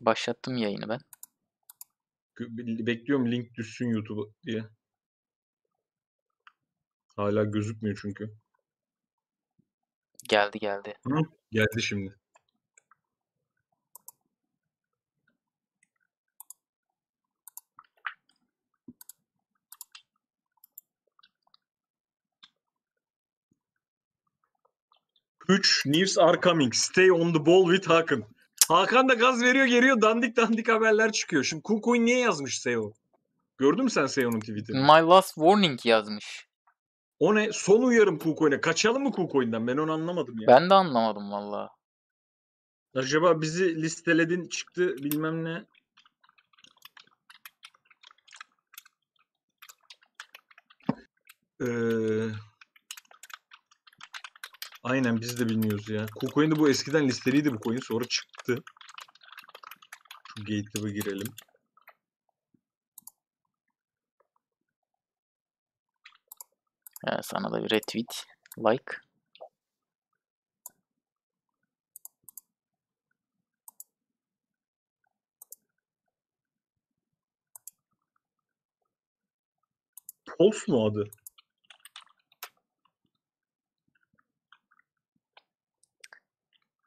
Başlattım yayını ben. Bekliyorum link düşsün YouTube'a diye. Hala gözükmüyor çünkü. Geldi geldi. Hı, geldi şimdi. Üç News are coming. Stay on the ball with Hakan. Hakan da gaz veriyor geliyor dandik dandik haberler çıkıyor. Şimdi Kukoy niye yazmış Seo? Gördün mü sen Seo'nun tweetini? My last warning yazmış. O ne? Son uyarım Kukoy'una. Kaçalım mı Kukoy'undan? Ben onu anlamadım ya. Ben de anlamadım valla. Acaba bizi listeledin çıktı bilmem ne. Ee, Aynen biz de bilmiyoruz ya. KuCoin de bu eskiden listeliydi bu coin. Sonra çıktı. Şu gate'e girelim. Evet, sana da bir retweet, like. Pulse mu adı?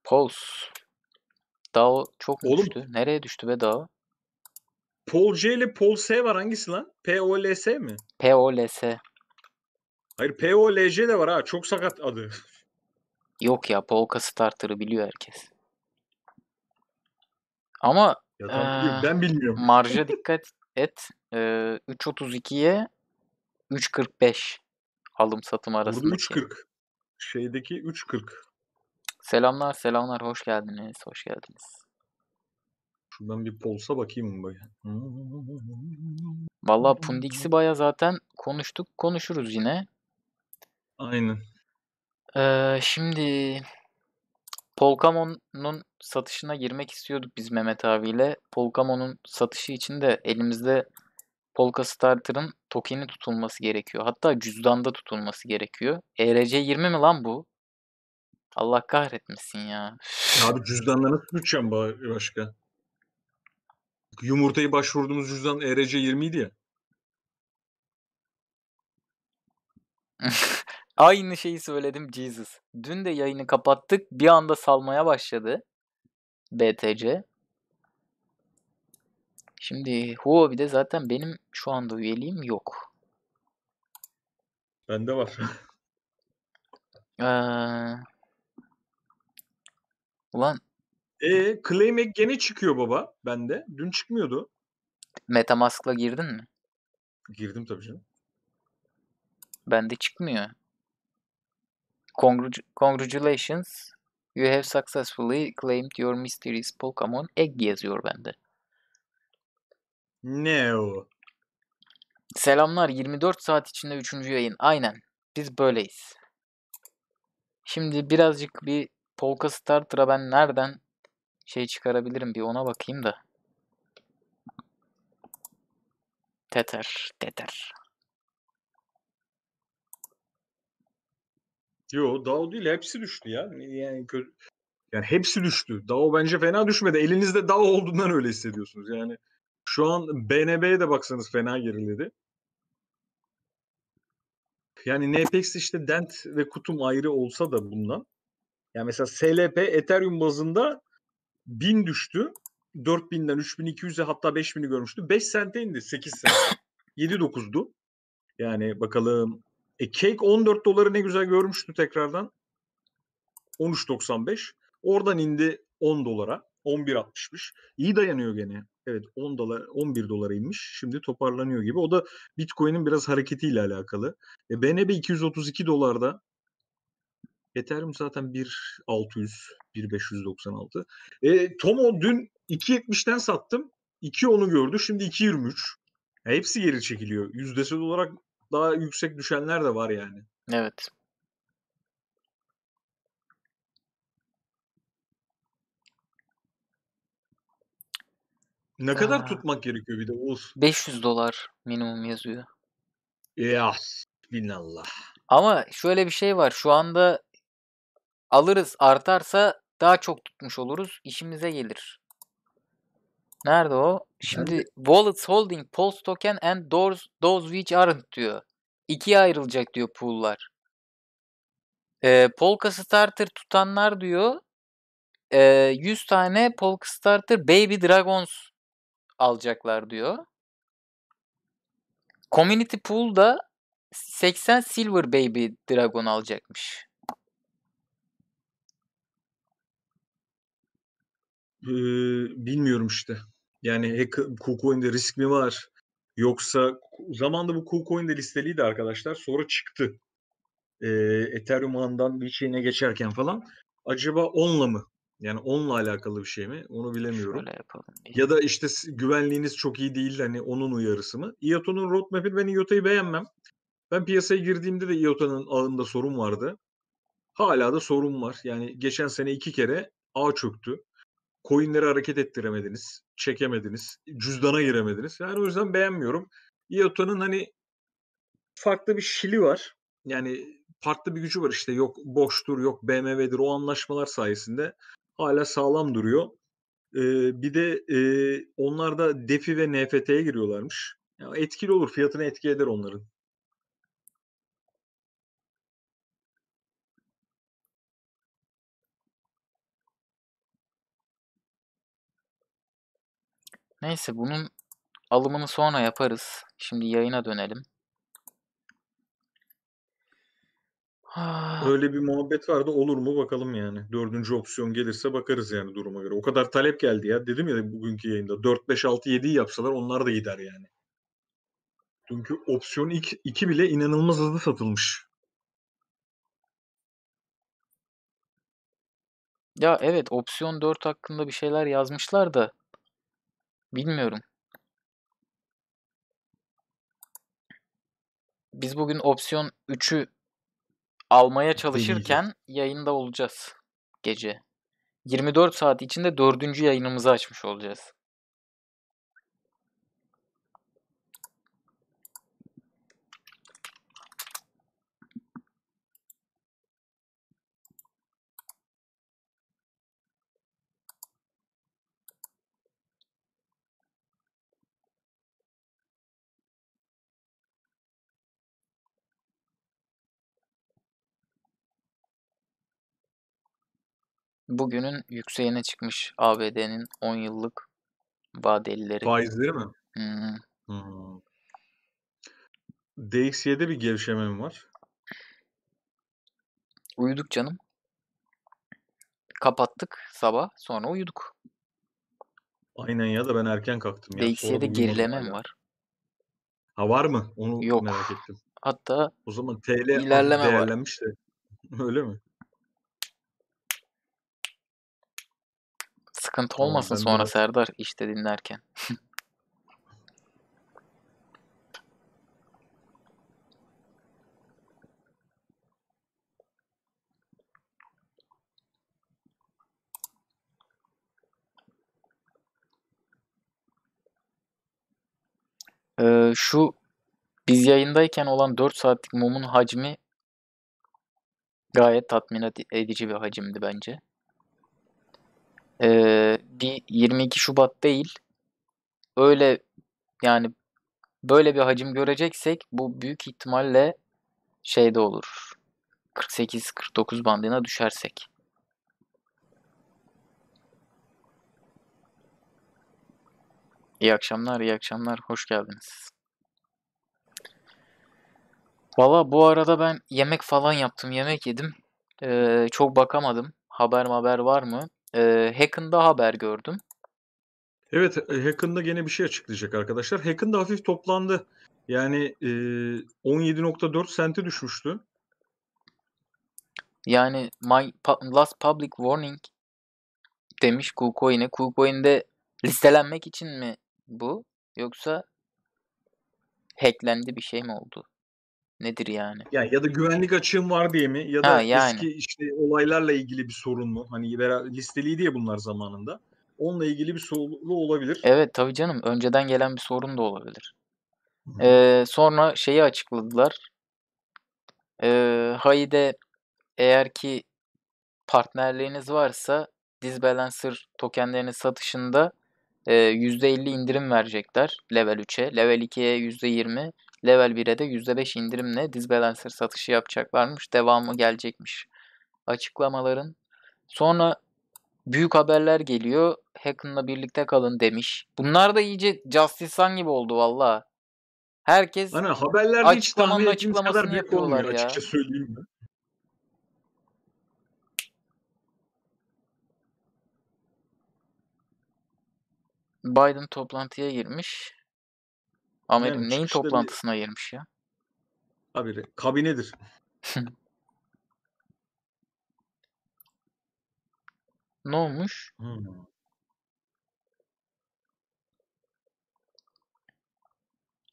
Pols. Dao çok Oğlum. düştü. Nereye düştü be Dao? Pol J ile Pol S var hangisi lan? P O L S mi? P O L S. Hayır P O L C de var ha. Çok sakat adı. Yok ya Polka Starter'ı biliyor herkes. Ama ya, ee, ben bilmiyorum. Marja dikkat et. Ee, 3.32'ye 3.45 alım satım arasında. Burada 3.40. Şeydeki 3.40. Selamlar, selamlar. Hoş geldiniz, hoş geldiniz. Şuradan bir polsa bakayım mı? Valla Pundix'i baya zaten konuştuk, konuşuruz yine. Aynen. Ee, şimdi Polkamon'un satışına girmek istiyorduk biz Mehmet abiyle. Polkamon'un satışı için de elimizde Polka Starter'ın tokeni tutulması gerekiyor. Hatta cüzdanda tutulması gerekiyor. ERC20 mi lan bu? Allah kahretmesin ya. Abi cüzdanla nasıl bütçem başka? Yumurtayı başvurduğumuz cüzdan ERC 20 idi ya. Aynı şeyi söyledim Jesus. Dün de yayını kapattık. Bir anda salmaya başladı. BTC. Şimdi Huobi'de zaten benim şu anda üyeliğim yok. Bende var. ee, Ulan. E Clay gene çıkıyor baba bende. Dün çıkmıyordu. Metamask'la girdin mi? Girdim tabii canım. Bende çıkmıyor. Congr- congratulations. You have successfully claimed your mysterious Pokemon egg yazıyor bende. Ne o? Selamlar 24 saat içinde 3. yayın. Aynen. Biz böyleyiz. Şimdi birazcık bir Polka Starter'a ben nereden şey çıkarabilirim bir ona bakayım da. Tether, Tether. Yo, DAO değil hepsi düştü ya. Yani kö- yani hepsi düştü. DAO bence fena düşmedi. Elinizde DAO olduğundan öyle hissediyorsunuz. Yani şu an BNB'ye de baksanız fena geriledi. Yani NPX işte Dent ve Kutum ayrı olsa da bundan yani mesela SLP Ethereum bazında 1000 düştü. 4000'den 3200'e hatta 5000'i görmüştü. 5 sente indi 8 sent. 7-9'du. Yani bakalım. E Cake 14 doları ne güzel görmüştü tekrardan. 13.95. Oradan indi 10 dolara. 11.60'mış. İyi dayanıyor gene. Evet 10 dolar 11 dolara inmiş. Şimdi toparlanıyor gibi. O da Bitcoin'in biraz hareketiyle alakalı. E BNB 232 dolarda Ethereum zaten 1.600, 1.596. E, Tomo dün 2.70'den sattım. 2.10'u gördü. Şimdi 2.23. Yani hepsi geri çekiliyor. Yüzdesel olarak daha yüksek düşenler de var yani. Evet. Ne Aa, kadar tutmak gerekiyor bir de Oğuz? 500 dolar minimum yazıyor. Ya binallah. Ama şöyle bir şey var. Şu anda Alırız artarsa daha çok tutmuş oluruz. İşimize gelir. Nerede o? Şimdi Nerede? wallets holding pulse token and doors, those which aren't diyor. İkiye ayrılacak diyor pool'lar. E, Polka Starter tutanlar diyor e, 100 tane Polka Starter Baby Dragons alacaklar diyor. Community Pool da 80 Silver Baby Dragon alacakmış. e, bilmiyorum işte. Yani hack, KuCoin'de risk mi var? Yoksa zamanda bu KuCoin'de listeliydi arkadaşlar. Sonra çıktı. E, Ethereum ağından bir şeyine geçerken falan. Acaba onunla mı? Yani onunla alakalı bir şey mi? Onu bilemiyorum. Ya da işte güvenliğiniz çok iyi değil hani onun uyarısı mı? IOTA'nın roadmap'i ben IOTA'yı beğenmem. Ben piyasaya girdiğimde de IOTA'nın ağında sorun vardı. Hala da sorun var. Yani geçen sene iki kere ağ çöktü coinleri hareket ettiremediniz, çekemediniz, cüzdana giremediniz. Yani o yüzden beğenmiyorum. IOTA'nın hani farklı bir şili var. Yani farklı bir gücü var işte yok boştur yok BMW'dir o anlaşmalar sayesinde hala sağlam duruyor. Ee, bir de e, onlar da DeFi ve NFT'ye giriyorlarmış. Yani etkili olur fiyatını etki eder onların. Neyse bunun alımını sonra yaparız. Şimdi yayına dönelim. Ah. Öyle bir muhabbet vardı olur mu bakalım yani. Dördüncü opsiyon gelirse bakarız yani duruma göre. O kadar talep geldi ya dedim ya bugünkü yayında. 4, 5, 6, 7'yi yapsalar onlar da gider yani. Çünkü opsiyon 2 bile inanılmaz hızlı satılmış. Ya evet opsiyon 4 hakkında bir şeyler yazmışlar da Bilmiyorum. Biz bugün opsiyon 3'ü almaya çalışırken yayında olacağız gece. 24 saat içinde dördüncü yayınımızı açmış olacağız. bugünün yükseğine çıkmış ABD'nin 10 yıllık vadelileri. Faizleri mi? Hı -hı. Hmm. DXY'de bir gevşeme mi var? Uyuduk canım. Kapattık sabah sonra uyuduk. Aynen ya da ben erken kalktım. Ya. DXY'de gerileme mi var? Ha var mı? Onu Yok. merak ettim. Hatta o zaman TL ilerleme var. de. Öyle mi? Sıkıntı olmasın Ama sonra de- Serdar işte dinlerken. Ee, şu biz yayındayken olan 4 saatlik mumun hacmi gayet tatmin edici bir hacimdi bence e, bir 22 Şubat değil öyle yani böyle bir hacim göreceksek bu büyük ihtimalle şeyde olur. 48-49 bandına düşersek. İyi akşamlar, iyi akşamlar. Hoş geldiniz. Valla bu arada ben yemek falan yaptım, yemek yedim. Ee, çok bakamadım. Haber haber var mı? Ee, Hack'ında haber gördüm. Evet e, Hack'ında gene bir şey açıklayacak arkadaşlar. Hack'ında hafif toplandı. Yani e, 17.4 sente düşmüştü. Yani my pu- last public warning demiş KuCoin'e. KuCoin'de listelenmek için mi bu? Yoksa hacklendi bir şey mi oldu? Nedir yani? Ya ya da güvenlik açığım var diye mi ya da ha, yani. eski işte olaylarla ilgili bir sorun mu? Hani listeliği diye bunlar zamanında. Onunla ilgili bir sorun olabilir. Evet tabii canım. Önceden gelen bir sorun da olabilir. Ee, sonra şeyi açıkladılar. Ee, Hayde eğer ki partnerliğiniz varsa Disbalancer tokenlerinin satışında e, %50 indirim verecekler level 3'e. Level 2'ye %20, Level 1'e de %5 indirimle disbalancer satışı yapacaklarmış. Devamı gelecekmiş açıklamaların. Sonra büyük haberler geliyor. Hacken'la birlikte kalın demiş. Bunlar da iyice Justice Sun gibi oldu valla. Herkes Ana, haberlerde açıklamanın hiç açıklamasını kadar büyük yapıyorlar ya. Açıkça söyleyeyim ben. Biden toplantıya girmiş. Ama Yani neyin çıkışta bir toplantısına ayırmış ya? Abi, kabinedir. Ne olmuş? Huya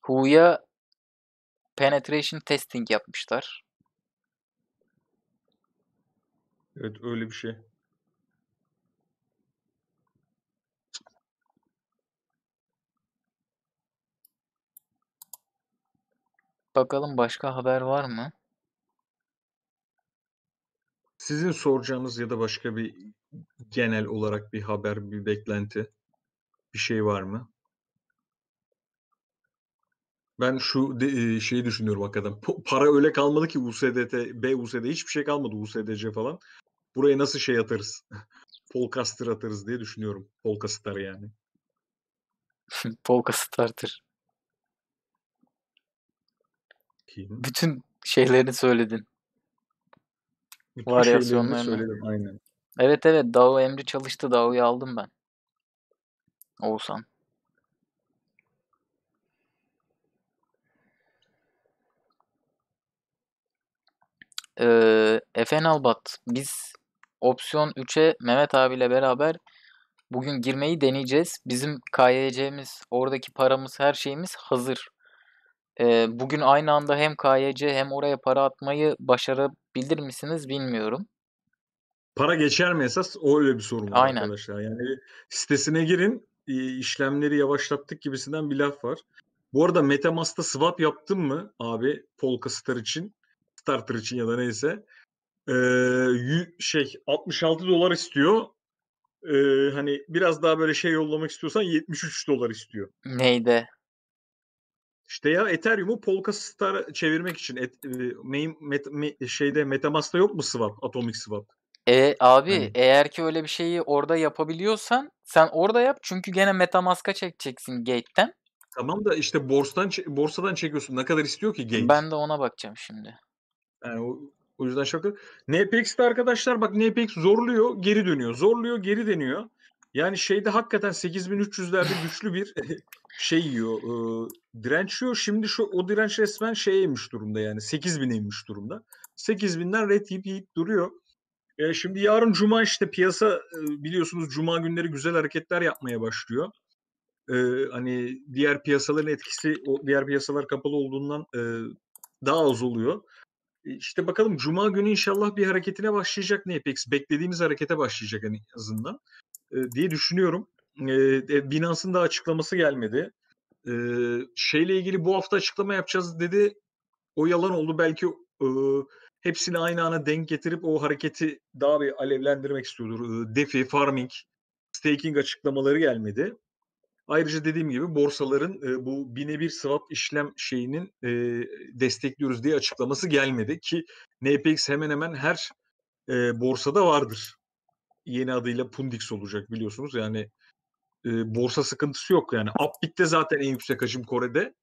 Who'ya penetration testing yapmışlar. Evet öyle bir şey. Bakalım başka haber var mı? Sizin soracağınız ya da başka bir genel olarak bir haber, bir beklenti, bir şey var mı? Ben şu de, şeyi düşünüyorum hakikaten. Para öyle kalmadı ki USDT, BUSD hiçbir şey kalmadı USDC falan. Buraya nasıl şey atarız? Polkastır atarız diye düşünüyorum. Polkastar yani. Polkastar'dır. bakayım. Bütün şeylerini söyledin. Bütün Varyasyonlarını. söyledim aynen. Evet evet DAO Emri çalıştı. DAO'yu aldım ben. Oğuzhan. Ee, Efen Albat biz opsiyon 3'e Mehmet abiyle beraber bugün girmeyi deneyeceğiz. Bizim KYC'miz, oradaki paramız, her şeyimiz hazır. E, bugün aynı anda hem KYC hem oraya para atmayı başarabilir misiniz bilmiyorum. Para geçer mi esas? O öyle bir sorun var Aynen. arkadaşlar. Yani sitesine girin işlemleri yavaşlattık gibisinden bir laf var. Bu arada Metamask'ta swap yaptın mı abi Polka Star için, Starter için ya da neyse. Ee, şey 66 dolar istiyor. Ee, hani biraz daha böyle şey yollamak istiyorsan 73 dolar istiyor. Neydi? İşte ya Ethereum'u Polkastar'a çevirmek için et, e, met, me, şeyde MetaMask'ta yok mu swap, atomic swap? E abi yani. eğer ki öyle bir şeyi orada yapabiliyorsan sen orada yap çünkü gene MetaMask'a çekeceksin gate'ten. Tamam da işte borsadan borsadan çekiyorsun. Ne kadar istiyor ki gate? Ben de ona bakacağım şimdi. Yani o, o yüzden şaka. NPX'te arkadaşlar bak NPX zorluyor, geri dönüyor. Zorluyor, geri dönüyor. Yani şeyde hakikaten 8300'lerde güçlü bir şey yiyor, e, direnç yiyor. Şimdi şu o direnç resmen şeye durumda yani 8000'e durumda. 8000'den red yiyip yiyip duruyor. E, şimdi yarın cuma işte piyasa e, biliyorsunuz cuma günleri güzel hareketler yapmaya başlıyor. E, hani diğer piyasaların etkisi o diğer piyasalar kapalı olduğundan e, daha az oluyor. E, işte bakalım Cuma günü inşallah bir hareketine başlayacak ne Apex. Beklediğimiz harekete başlayacak en azından diye düşünüyorum. E, Binance'ın da açıklaması gelmedi. E, şeyle ilgili bu hafta açıklama yapacağız dedi. O yalan oldu. Belki e, hepsini aynı ana denk getirip o hareketi daha bir alevlendirmek istiyordur. E, DeFi, farming, staking açıklamaları gelmedi. Ayrıca dediğim gibi borsaların e, bu bine bir swap işlem şeyinin e, destekliyoruz diye açıklaması gelmedi ki NPX hemen hemen her e, borsada vardır yeni adıyla Pundix olacak biliyorsunuz. Yani e, borsa sıkıntısı yok. Yani Upbit'te zaten en yüksek hacim Kore'de.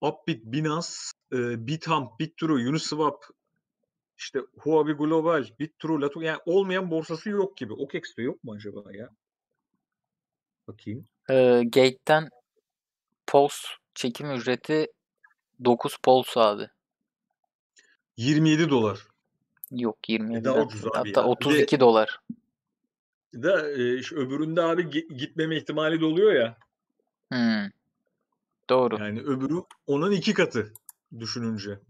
Upbit, Binance, e, BitHump, BitTrue, Uniswap, işte Huobi Global, BitTrue, Latu yani olmayan borsası yok gibi. OKEX'te yok mu acaba ya? Bakayım. E, Gate'den POS çekim ücreti 9 POS abi. 27 dolar. Yok 27. E daha ucuz abi Hatta ya. 32 de, dolar da e, öbüründe abi gitmeme ihtimali de oluyor ya. Hmm. Doğru. Yani öbürü onun iki katı düşününce.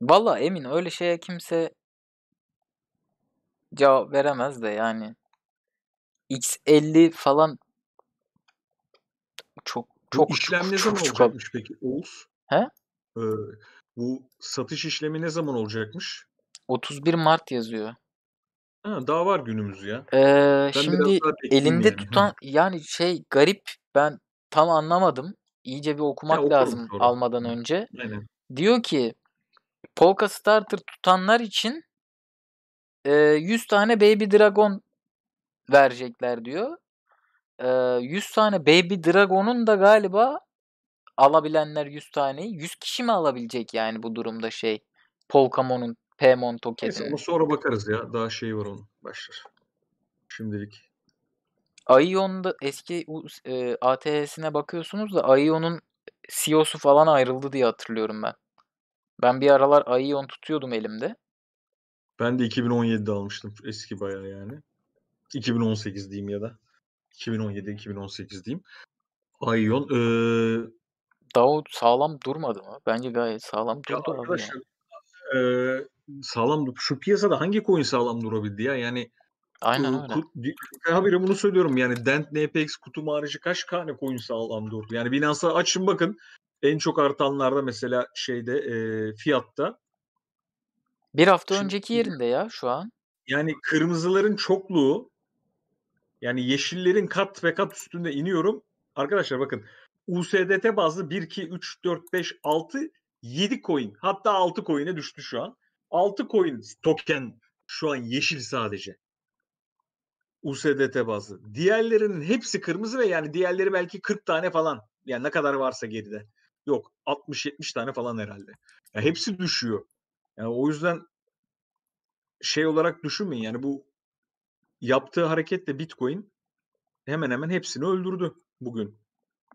Valla emin öyle şeye kimse cevap veremez de yani. X50 falan çok çok işlem ne zaman olacakmış peki Oğuz? He? Ee, bu satış işlemi ne zaman olacakmış? 31 Mart yazıyor. Ha, daha var günümüz ya. Ee, şimdi elinde yani. tutan yani şey garip ben tam anlamadım. İyice bir okumak ya, lazım sonra. almadan önce. Aynen. Diyor ki Polka Starter tutanlar için e, 100 tane Baby Dragon verecekler diyor. 100 tane Baby Dragon'un da galiba alabilenler 100 tane. 100 kişi mi alabilecek yani bu durumda şey Polkamon'un Pemon tokenini? Neyse sonra bakarız ya. Daha şey var onun. Başlar. Şimdilik. Aion'da eski e, ATS'ine bakıyorsunuz da Aion'un CEO'su falan ayrıldı diye hatırlıyorum ben. Ben bir aralar Aion tutuyordum elimde. Ben de 2017'de almıştım. Eski bayağı yani. 2018 diyeyim ya da. 2017-2018 diyeyim. Aion e, Davut sağlam durmadı mı? Bence gayet sağlam ya durdu. Arkadaşlar yani. e, sağlam şu piyasada hangi coin sağlam durabildi ya? Yani Aynen öyle. Kut, habire bunu söylüyorum yani Dent, NPX, kutu harici kaç tane coin sağlam durdu? Yani Binance'a açın bakın en çok artanlarda mesela şeyde e, fiyatta bir hafta Şimdi, önceki yerinde ya şu an. Yani kırmızıların çokluğu yani yeşillerin kat ve kat üstünde iniyorum. Arkadaşlar bakın USDT bazlı 1, 2, 3, 4, 5, 6, 7 coin. Hatta 6 coin'e düştü şu an. 6 coin token şu an yeşil sadece. USDT bazlı. Diğerlerinin hepsi kırmızı ve yani diğerleri belki 40 tane falan. Yani ne kadar varsa geride. Yok 60-70 tane falan herhalde. Ya hepsi düşüyor. Yani o yüzden şey olarak düşünmeyin. Yani bu yaptığı hareketle Bitcoin hemen hemen hepsini öldürdü bugün.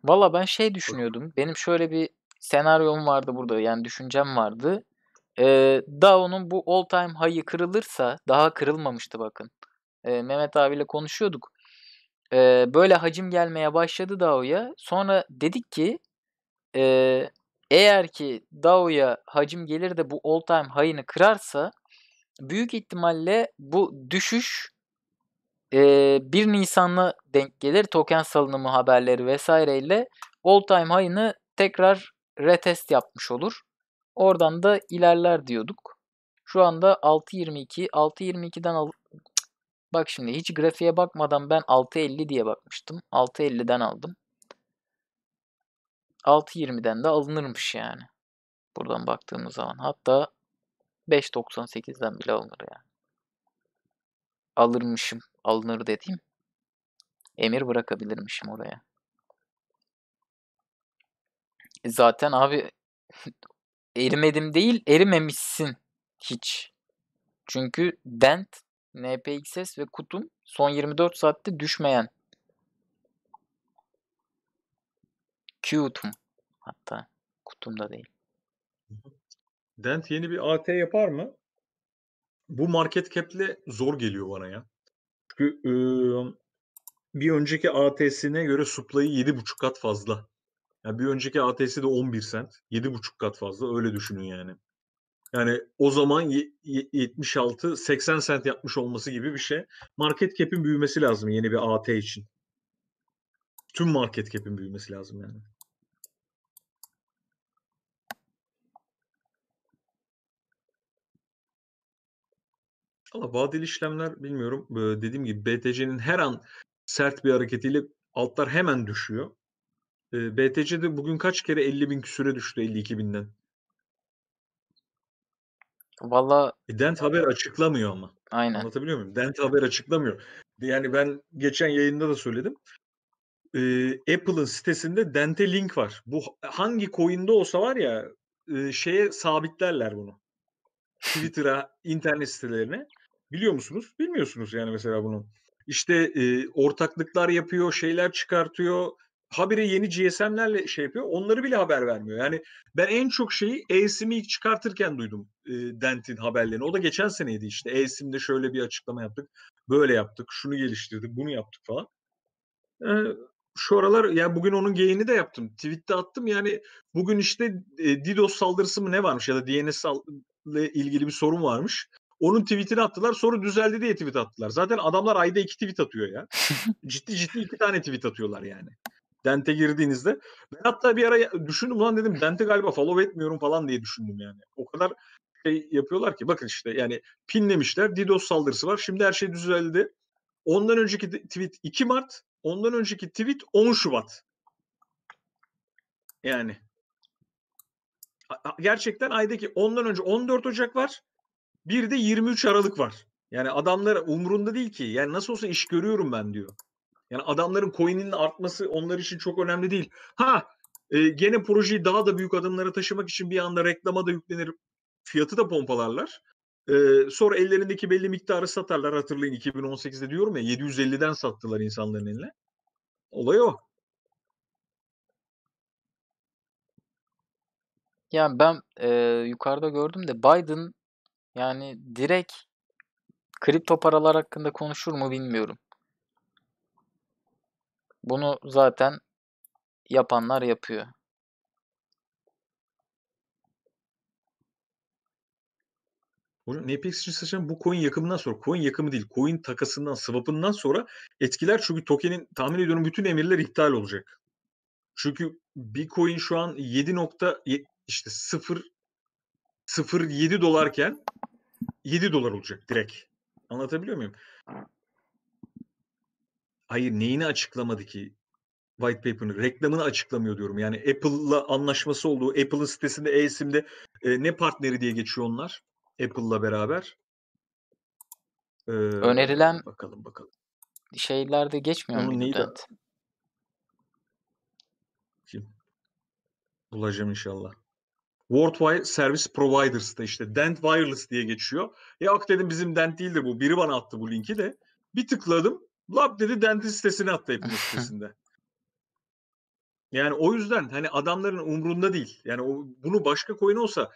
Valla ben şey düşünüyordum. Benim şöyle bir senaryom vardı burada yani düşüncem vardı. Ee, DAO'nun bu all time high'ı kırılırsa daha kırılmamıştı bakın. Ee, Mehmet abiyle konuşuyorduk. Ee, böyle hacim gelmeye başladı DAO'ya. Sonra dedik ki e, eğer ki DAO'ya hacim gelir de bu all time high'ını kırarsa büyük ihtimalle bu düşüş e, 1 Nisan'la denk gelir token salınımı haberleri vesaireyle all time high'ını tekrar retest yapmış olur. Oradan da ilerler diyorduk. Şu anda 6.22. 6.22'den al Bak şimdi hiç grafiğe bakmadan ben 6.50 diye bakmıştım. 6.50'den aldım. 6.20'den de alınırmış yani. Buradan baktığımız zaman. Hatta 5.98'den bile alınır yani alırmışım. Alınır dediğim. Emir bırakabilirmişim oraya. Zaten abi erimedim değil erimemişsin hiç. Çünkü Dent, NPXS ve Kutum son 24 saatte düşmeyen Qtum hatta kutum da değil. Dent yeni bir AT yapar mı? bu market cap'le zor geliyor bana ya. Çünkü e, bir önceki ATS'ine göre supply'ı 7,5 kat fazla. Yani bir önceki ATS'i de 11 sent. 7,5 kat fazla. Öyle düşünün yani. Yani o zaman 76-80 sent yapmış olması gibi bir şey. Market cap'in büyümesi lazım yeni bir AT için. Tüm market cap'in büyümesi lazım yani. Valla vadeli işlemler bilmiyorum. Ee, dediğim gibi BTC'nin her an sert bir hareketiyle altlar hemen düşüyor. Ee, BTC'de bugün kaç kere 50 bin küsüre düştü 52 binden? Valla... E, Dent Haber açıklamıyor ama. Aynen. Anlatabiliyor muyum? Dent Haber açıklamıyor. Yani ben geçen yayında da söyledim. Ee, Apple'ın sitesinde Dent'e link var. Bu hangi coin'de olsa var ya e, şeye sabitlerler bunu. Twitter'a, internet sitelerine. Biliyor musunuz? Bilmiyorsunuz yani mesela bunu. İşte e, ortaklıklar yapıyor, şeyler çıkartıyor. Habire yeni GSM'lerle şey yapıyor. Onları bile haber vermiyor. Yani ben en çok şeyi eSIM'i çıkartırken duydum e, Dent'in haberlerini. O da geçen seneydi işte. eSIM'de şöyle bir açıklama yaptık. Böyle yaptık. Şunu geliştirdik. Bunu yaptık falan. E, şu aralar yani bugün onun geyini de yaptım. Tweet'te attım yani bugün işte e, DDoS saldırısı mı ne varmış ya da DNS ile ilgili bir sorun varmış. Onun tweetini attılar sonra düzeldi diye tweet attılar. Zaten adamlar ayda iki tweet atıyor ya. ciddi ciddi iki tane tweet atıyorlar yani. Dente girdiğinizde. Ben hatta bir ara düşündüm lan dedim Dente galiba follow etmiyorum falan diye düşündüm yani. O kadar şey yapıyorlar ki bakın işte yani pinlemişler DDoS saldırısı var. Şimdi her şey düzeldi. Ondan önceki tweet 2 Mart, ondan önceki tweet 10 Şubat. Yani gerçekten aydaki ondan önce 14 Ocak var. Bir de 23 Aralık var. Yani adamlar umrunda değil ki. Yani nasıl olsa iş görüyorum ben diyor. Yani adamların coin'inin artması onlar için çok önemli değil. Ha e, gene projeyi daha da büyük adımlara taşımak için bir anda reklama da yüklenir. Fiyatı da pompalarlar. E, sonra ellerindeki belli miktarı satarlar. Hatırlayın 2018'de diyorum ya 750'den sattılar insanların eline. Olay o. Yani ben e, yukarıda gördüm de Biden yani direkt kripto paralar hakkında konuşur mu bilmiyorum. Bunu zaten yapanlar yapıyor. Hocam NPX'in seçen bu coin yakımından sonra, coin yakımı değil, coin takasından, swap'ından sonra etkiler çünkü tokenin tahmin ediyorum bütün emirler iptal olacak. Çünkü Bitcoin şu an 7. işte 0 0.7 dolarken 7 dolar olacak direkt. Anlatabiliyor muyum? Hayır neyini açıklamadı ki white paper'ını? Reklamını açıklamıyor diyorum. Yani Apple'la anlaşması olduğu Apple'ın sitesinde e-sim'de e, ne partneri diye geçiyor onlar Apple'la beraber. Ee, Önerilen bakalım bakalım. Şeylerde geçmiyor mu? Neydi? Kim? Bulacağım inşallah. Worldwide Service Providers'ta işte Dent Wireless diye geçiyor. Ya e, ak dedim bizim Dent değildir bu. Biri bana attı bu linki de. Bir tıkladım. Lab dedi Dent'in sitesini attı hepimiz sitesinde. Yani o yüzden hani adamların umrunda değil. Yani o, bunu başka coin olsa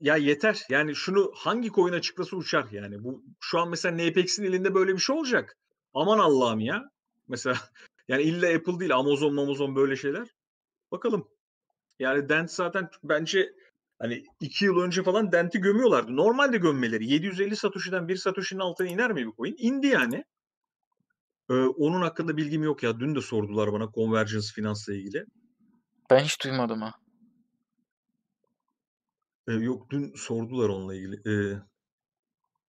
ya yeter. Yani şunu hangi coin'e çıklası uçar yani. Bu şu an mesela NPX'in elinde böyle bir şey olacak. Aman Allah'ım ya. Mesela yani illa Apple değil Amazon Amazon böyle şeyler. Bakalım. Yani Dent zaten bence hani 2 yıl önce falan Dent'i gömüyorlardı. Normalde gömmeleri. 750 Satoshi'den bir Satoshi'nin altına iner mi bu coin? İndi yani. Ee, onun hakkında bilgim yok ya. Dün de sordular bana Convergence Finans'la ilgili. Ben hiç duymadım ha. Ee, yok dün sordular onunla ilgili. Ee,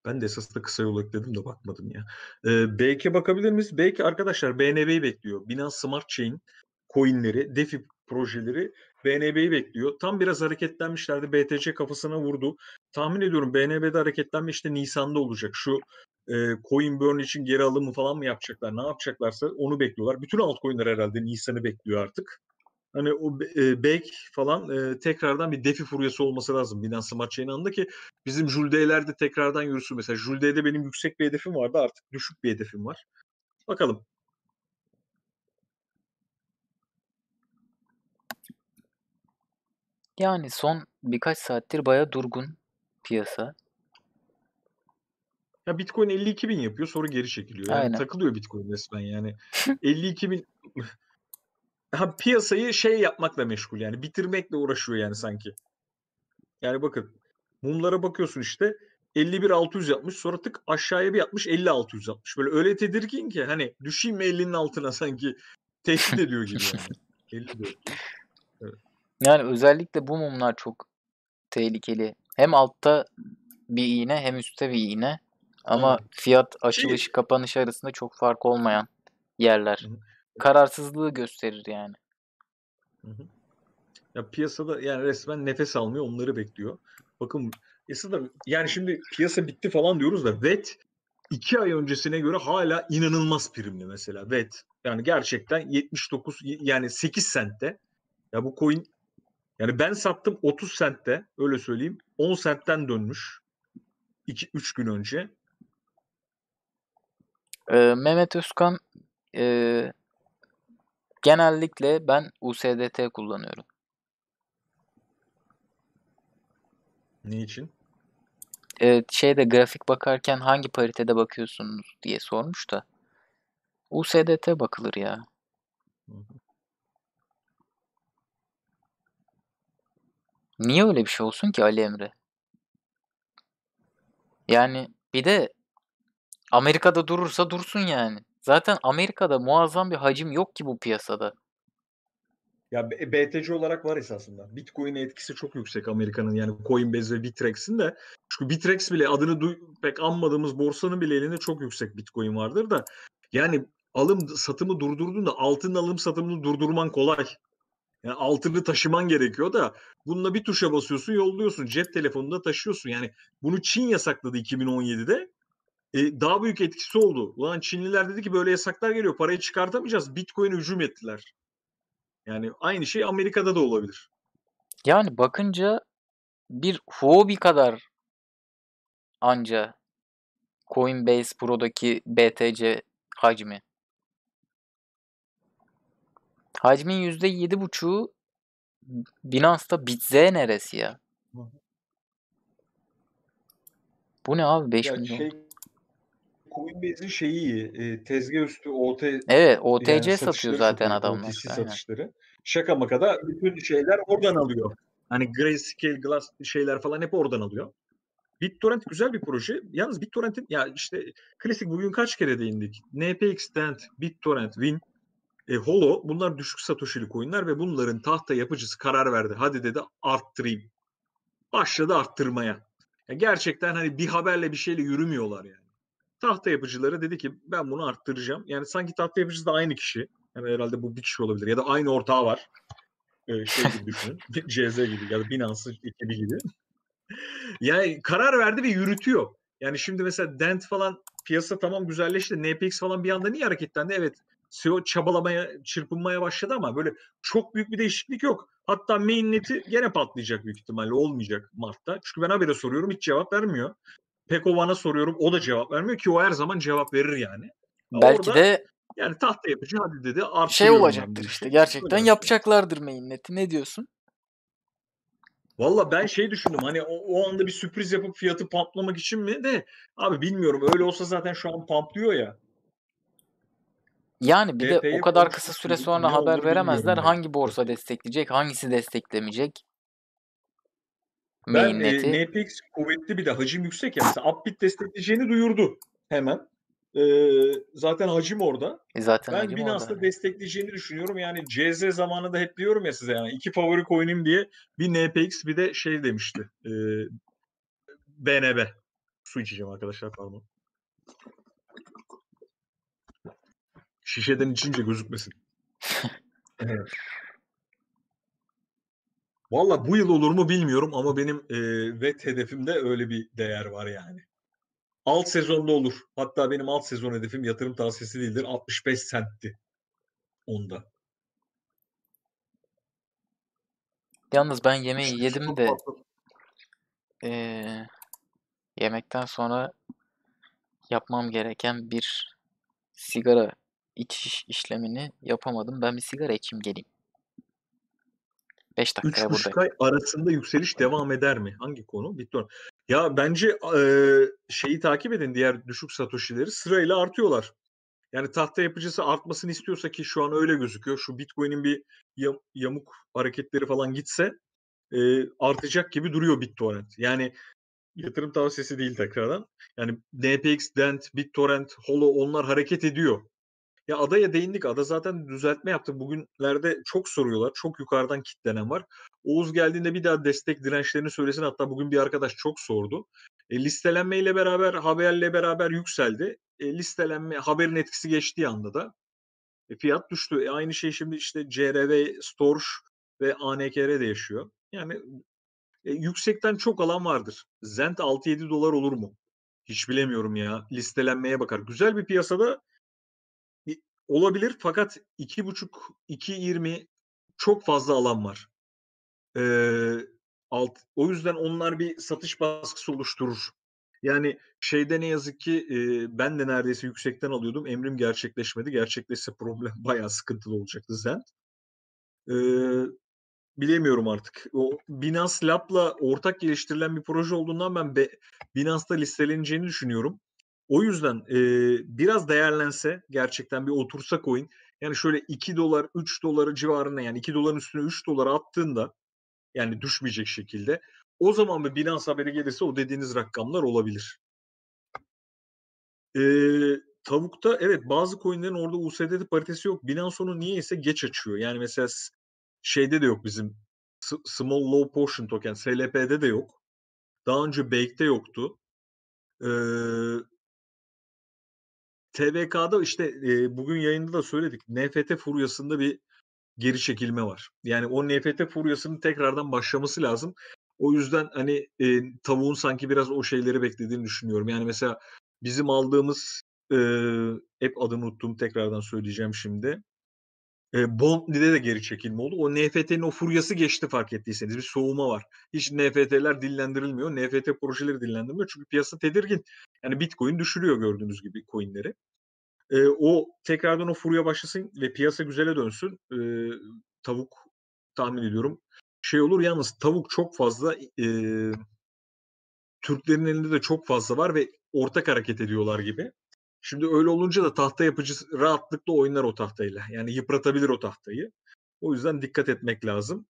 ben de esasında kısa yol ekledim de bakmadım ya. Ee, BK bakabilir miyiz? BK arkadaşlar BNB'yi bekliyor. Binance Smart Chain coinleri, DeFi projeleri BNB'yi bekliyor. Tam biraz hareketlenmişlerdi. BTC kafasına vurdu. Tahmin ediyorum BNB'de hareketlenme işte Nisan'da olacak. Şu e, coin burn için geri alımı falan mı yapacaklar? Ne yapacaklarsa onu bekliyorlar. Bütün altcoin'ler herhalde Nisan'ı bekliyor artık. Hani o e, back falan e, tekrardan bir defi furyası olması lazım Binance maç anında ki bizim Julde'ler de tekrardan yürüsün. Mesela Julde'de benim yüksek bir hedefim vardı artık düşük bir hedefim var. Bakalım Yani son birkaç saattir baya durgun piyasa. Ya Bitcoin 52 bin yapıyor sonra geri çekiliyor. Yani Aynen. takılıyor Bitcoin resmen yani. 52 bin ha, piyasayı şey yapmakla meşgul yani bitirmekle uğraşıyor yani sanki. Yani bakın mumlara bakıyorsun işte 51 600 yapmış sonra tık aşağıya bir yapmış 5600 yapmış. Böyle öyle tedirgin ki hani düşeyim mi 50'nin altına sanki tehdit ediyor gibi yani. 54. Evet. Yani özellikle bu mumlar çok tehlikeli. Hem altta bir iğne hem üstte bir iğne. Ama evet. fiyat şey açılış kapanış arasında çok fark olmayan yerler. Hı Kararsızlığı gösterir yani. Hı Ya piyasada yani resmen nefes almıyor onları bekliyor. Bakın da yani şimdi piyasa bitti falan diyoruz da VET iki ay öncesine göre hala inanılmaz primli mesela VET. Yani gerçekten 79 yani 8 sentte ya bu coin yani ben sattım 30 sentte öyle söyleyeyim 10 sentten dönmüş 2-3 gün önce. Ee, Mehmet Özkan e, genellikle ben USDT kullanıyorum. Niçin? Ee, şeyde grafik bakarken hangi paritede bakıyorsunuz diye sormuş da. USDT bakılır ya. Hı hı. Niye öyle bir şey olsun ki Ali Emre? Yani bir de Amerika'da durursa dursun yani. Zaten Amerika'da muazzam bir hacim yok ki bu piyasada. Ya BTC olarak var esasında. Bitcoin'e etkisi çok yüksek Amerika'nın yani Coinbase ve Bitrex'in de. Çünkü Bitrex bile adını duy, pek anmadığımız borsanın bile elinde çok yüksek Bitcoin vardır da. Yani alım satımı durdurduğunda altın alım satımını durdurman kolay. Yani altını taşıman gerekiyor da bununla bir tuşa basıyorsun yolluyorsun. Cep telefonunda taşıyorsun. Yani bunu Çin yasakladı 2017'de. E, daha büyük etkisi oldu. Ulan Çinliler dedi ki böyle yasaklar geliyor. Parayı çıkartamayacağız. Bitcoin'e hücum ettiler. Yani aynı şey Amerika'da da olabilir. Yani bakınca bir hobi kadar anca Coinbase Pro'daki BTC hacmi. Hacmin yüzde yedi %7,5'u Binance'da BitZ neresi ya? Bu ne abi 5 ya milyon? Şey, Coinbase'in şeyi iyi. E, tezgah üstü OT Evet, OTC yani satıyor zaten adamlar. OTC satışları. Aynen. Şaka makada bütün şeyler oradan alıyor. Hani Grayscale Glass şeyler falan hep oradan alıyor. BitTorrent güzel bir proje. Yalnız BitTorrent'in ya işte klasik bugün kaç kere değindik. NPX Stand, BitTorrent, Win e, Holo bunlar düşük satoshili coinler ve bunların tahta yapıcısı karar verdi. Hadi dedi arttırayım. Başladı arttırmaya. Ya gerçekten hani bir haberle bir şeyle yürümüyorlar yani. Tahta yapıcıları dedi ki ben bunu arttıracağım. Yani sanki tahta yapıcısı da aynı kişi. Yani herhalde bu bir kişi olabilir ya da aynı ortağı var. Ee, şey gibi düşünün. CZ gibi ya da Binance'ın ekibi gibi. yani karar verdi ve yürütüyor. Yani şimdi mesela Dent falan piyasa tamam güzelleşti. NPX falan bir anda niye hareketlendi? Evet SEO çabalamaya, çırpınmaya başladı ama böyle çok büyük bir değişiklik yok. Hatta mainnet'i gene patlayacak büyük ihtimalle olmayacak Mart'ta. Çünkü ben habere soruyorum hiç cevap vermiyor. Pekovan'a soruyorum o da cevap vermiyor ki o her zaman cevap verir yani. Belki Orada, de yani tahta yapıcı hadi dedi şey olacaktır işte şey. gerçekten Öyle yapacaklardır mainnet'i ne diyorsun? Valla ben şey düşündüm hani o, o anda bir sürpriz yapıp fiyatı pamplamak için mi de abi bilmiyorum öyle olsa zaten şu an pamplıyor ya yani bir de o kadar kısa süre sonra haber veremezler. Hangi borsa destekleyecek, hangisi desteklemeyecek? Ben Mainnet'i. e, NPX kuvvetli bir de hacim yüksek ya. Mesela Upbit destekleyeceğini duyurdu hemen. E, zaten hacim orada. E zaten ben Binance'da destekleyeceğini düşünüyorum. Yani CZ zamanında hep diyorum ya size yani iki favori coin'im diye bir NPX bir de şey demişti. E, BNB. Su içeceğim arkadaşlar pardon. Şişeden içince gözükmesin. evet. Valla bu yıl olur mu bilmiyorum ama benim e, vet hedefimde öyle bir değer var yani. Alt sezonda olur. Hatta benim alt sezon hedefim yatırım tavsiyesi değildir. 65 sentti. Onda. Yalnız ben yemeği işte yedim de e, yemekten sonra yapmam gereken bir sigara itiş işlemini yapamadım. Ben bir sigara içeyim geleyim. 5 dakikaya buradayım. buçuk ay arasında yükseliş devam eder mi? Hangi konu? Bitcoin. Ya bence e, şeyi takip edin diğer düşük satoshileri sırayla artıyorlar. Yani tahta yapıcısı artmasını istiyorsa ki şu an öyle gözüküyor. Şu Bitcoin'in bir yamuk hareketleri falan gitse e, artacak gibi duruyor BitTorrent. Yani yatırım tavsiyesi değil tekrardan. Yani NPX, Dent, BitTorrent, Holo onlar hareket ediyor. Ya adaya değindik. Ada zaten düzeltme yaptı. Bugünlerde çok soruyorlar. Çok yukarıdan kitlenen var. Oğuz geldiğinde bir daha destek dirençlerini söylesin. Hatta bugün bir arkadaş çok sordu. E, listelenmeyle beraber, haberle beraber yükseldi. E, listelenme, haberin etkisi geçtiği anda da e, fiyat düştü. E, aynı şey şimdi işte CRV, Storch ve ANKR de yaşıyor. Yani e, yüksekten çok alan vardır. Zent 6-7 dolar olur mu? Hiç bilemiyorum ya. Listelenmeye bakar. Güzel bir piyasada olabilir fakat 2.5 2.20 çok fazla alan var. Ee, alt, o yüzden onlar bir satış baskısı oluşturur. Yani şeyde ne yazık ki e, ben de neredeyse yüksekten alıyordum. Emrim gerçekleşmedi. Gerçekleşse problem bayağı sıkıntılı olacaktı Zend. E, bilemiyorum artık. O Binance Lab'la ortak geliştirilen bir proje olduğundan ben be, Binance'da listeleneceğini düşünüyorum. O yüzden e, biraz değerlense gerçekten bir otursa coin yani şöyle 2 dolar 3 doları civarına yani 2 doların üstüne 3 dolar attığında yani düşmeyecek şekilde o zaman bir Binance haberi gelirse o dediğiniz rakamlar olabilir. E, tavukta evet bazı coinlerin orada USDT paritesi yok. Binance onu ise geç açıyor. Yani mesela şeyde de yok bizim Small Low Portion Token SLP'de de yok. Daha önce Bake'de yoktu. Ee, TBK'da işte e, bugün yayında da söyledik. NFT furyasında bir geri çekilme var. Yani o NFT furyasının tekrardan başlaması lazım. O yüzden hani e, tavuğun sanki biraz o şeyleri beklediğini düşünüyorum. Yani mesela bizim aldığımız e, hep adını unuttum tekrardan söyleyeceğim şimdi. E, Bondli'de de geri çekilme oldu. O NFT'nin o furyası geçti fark ettiyseniz. Bir soğuma var. Hiç NFT'ler dillendirilmiyor. NFT projeleri dillendirilmiyor. Çünkü piyasa tedirgin. Yani Bitcoin düşürüyor gördüğünüz gibi coinleri. E, o tekrardan o furya başlasın ve piyasa güzele dönsün. E, tavuk tahmin ediyorum şey olur. Yalnız tavuk çok fazla e, Türklerin elinde de çok fazla var ve ortak hareket ediyorlar gibi. Şimdi öyle olunca da tahta yapıcı rahatlıkla oynar o tahtayla. Yani yıpratabilir o tahtayı. O yüzden dikkat etmek lazım.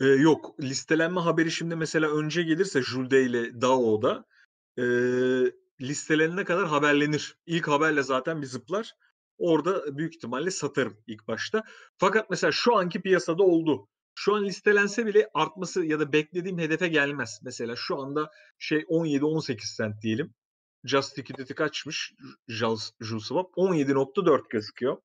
Ee, yok listelenme haberi şimdi mesela önce gelirse Julde ile DAO'da e, listelenene kadar haberlenir. İlk haberle zaten bir zıplar. Orada büyük ihtimalle satarım ilk başta. Fakat mesela şu anki piyasada oldu. Şu an listelense bile artması ya da beklediğim hedefe gelmez. Mesela şu anda şey 17-18 sent diyelim. Just Liquidity'i kaçmış? Jules Swap 17.4 gözüküyor.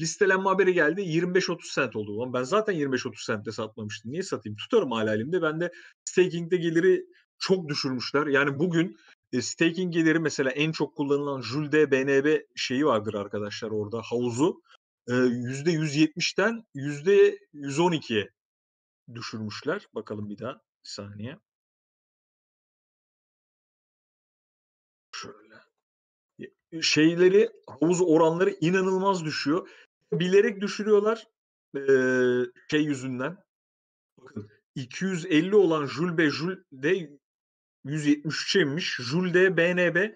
Listelenme haberi geldi. 25-30 cent oldu. Ulan ben zaten 25-30 cent'te satmamıştım. Niye satayım? Tutarım hala elimde. Ben de staking'de geliri çok düşürmüşler. Yani bugün e, staking geliri mesela en çok kullanılan Julde BNB şeyi vardır arkadaşlar orada havuzu. E, %170'ten %112'ye düşürmüşler. Bakalım bir daha bir saniye. şeyleri havuz oranları inanılmaz düşüyor. Bilerek düşürüyorlar e, şey yüzünden. Bakın 250 olan Julbe Julde 173'e inmiş. Julde BNB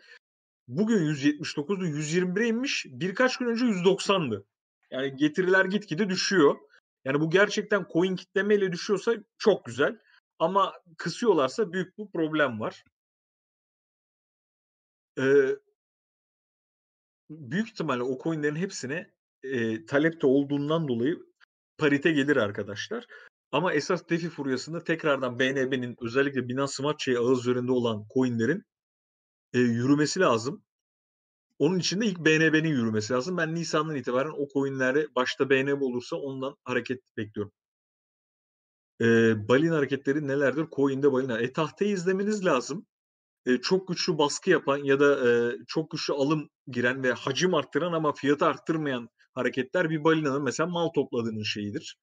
bugün 179'du 121'e inmiş. Birkaç gün önce 190'dı. Yani getiriler gitgide düşüyor. Yani bu gerçekten coin kitlemeyle düşüyorsa çok güzel. Ama kısıyorlarsa büyük bir problem var. Ee, büyük ihtimalle o coinlerin hepsine e, talepte olduğundan dolayı parite gelir arkadaşlar. Ama esas DeFi furyasında tekrardan BNB'nin özellikle Binance Smart Chain ağız üzerinde olan coinlerin e, yürümesi lazım. Onun için de ilk BNB'nin yürümesi lazım. Ben Nisan'dan itibaren o coinlere başta BNB olursa ondan hareket bekliyorum. E, balin hareketleri nelerdir? Coin'de balina? E tahtayı izlemeniz lazım. E, çok güçlü baskı yapan ya da e, çok güçlü alım giren ve hacim arttıran ama fiyatı arttırmayan hareketler bir balinanın mesela mal topladığının şeyidir.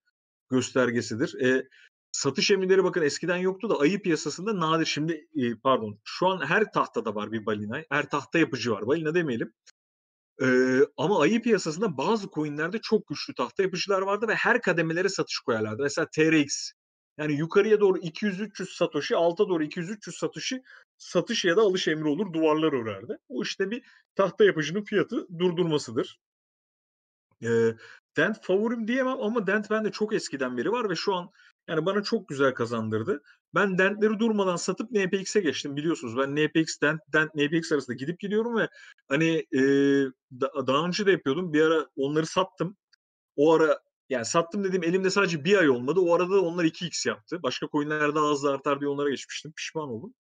Göstergesidir. E, satış emirleri bakın eskiden yoktu da ayı piyasasında nadir. Şimdi e, pardon şu an her tahtada var bir balina. Her tahta yapıcı var. Balina demeyelim. E, ama ayı piyasasında bazı coinlerde çok güçlü tahta yapıcılar vardı ve her kademelere satış koyarlardı. Mesela TRX yani yukarıya doğru 200-300 satoshi, alta doğru 200-300 satoshi satış ya da alış emri olur duvarlar örerdi. Bu işte bir tahta yapıcının fiyatı durdurmasıdır. E, Dent favorim diyemem ama Dent bende çok eskiden beri var ve şu an yani bana çok güzel kazandırdı. Ben Dent'leri durmadan satıp NPX'e geçtim biliyorsunuz. Ben NPX, Dent, Dent, NPX arasında gidip gidiyorum ve hani e, da, daha önce de yapıyordum. Bir ara onları sattım. O ara yani sattım dediğim elimde sadece bir ay olmadı. O arada onlar 2x yaptı. Başka coinler daha hızlı artar diye onlara geçmiştim. Pişman oldum.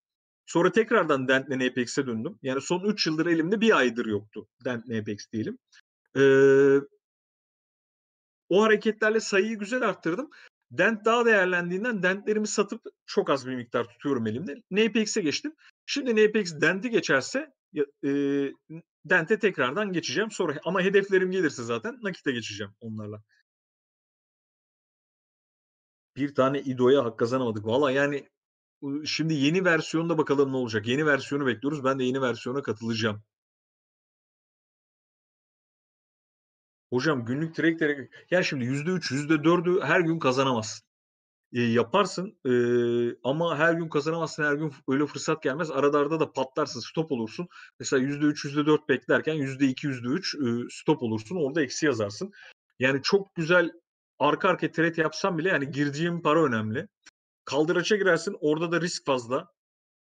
Sonra tekrardan Dentlen Apex'e döndüm. Yani son 3 yıldır elimde bir aydır yoktu Dentlen Apex diyelim. Ee, o hareketlerle sayıyı güzel arttırdım. Dent daha değerlendiğinden dentlerimi satıp çok az bir miktar tutuyorum elimde. NPX'e geçtim. Şimdi NPX denti geçerse e, dente tekrardan geçeceğim. Sonra ama hedeflerim gelirse zaten nakite geçeceğim onlarla. Bir tane idoya hak kazanamadık. Valla yani şimdi yeni versiyonda bakalım ne olacak. Yeni versiyonu bekliyoruz. Ben de yeni versiyona katılacağım. Hocam günlük direkt direkt. Yani şimdi yüzde üç yüzde dördü her gün kazanamazsın. E, yaparsın e, ama her gün kazanamazsın her gün öyle fırsat gelmez. Arada arada da patlarsın stop olursun. Mesela yüzde üç yüzde dört beklerken yüzde iki yüzde üç stop olursun orada eksi yazarsın. Yani çok güzel arka arka trade yapsam bile yani girdiğim para önemli. Kaldıraça girersin orada da risk fazla.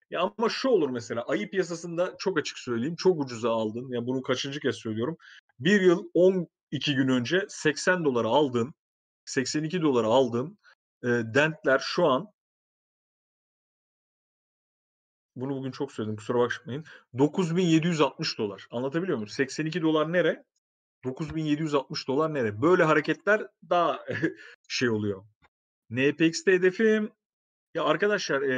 Ya ama şu olur mesela ayı piyasasında çok açık söyleyeyim çok ucuza aldın. Ya bunu kaçıncı kez söylüyorum. Bir yıl 12 gün önce 80 dolara aldın. 82 dolara aldın. E, dentler şu an bunu bugün çok söyledim kusura bakmayın. 9760 dolar. Anlatabiliyor muyum? 82 dolar nere? 9760 dolar nere? Böyle hareketler daha şey oluyor. NPX'te hedefim ya arkadaşlar e,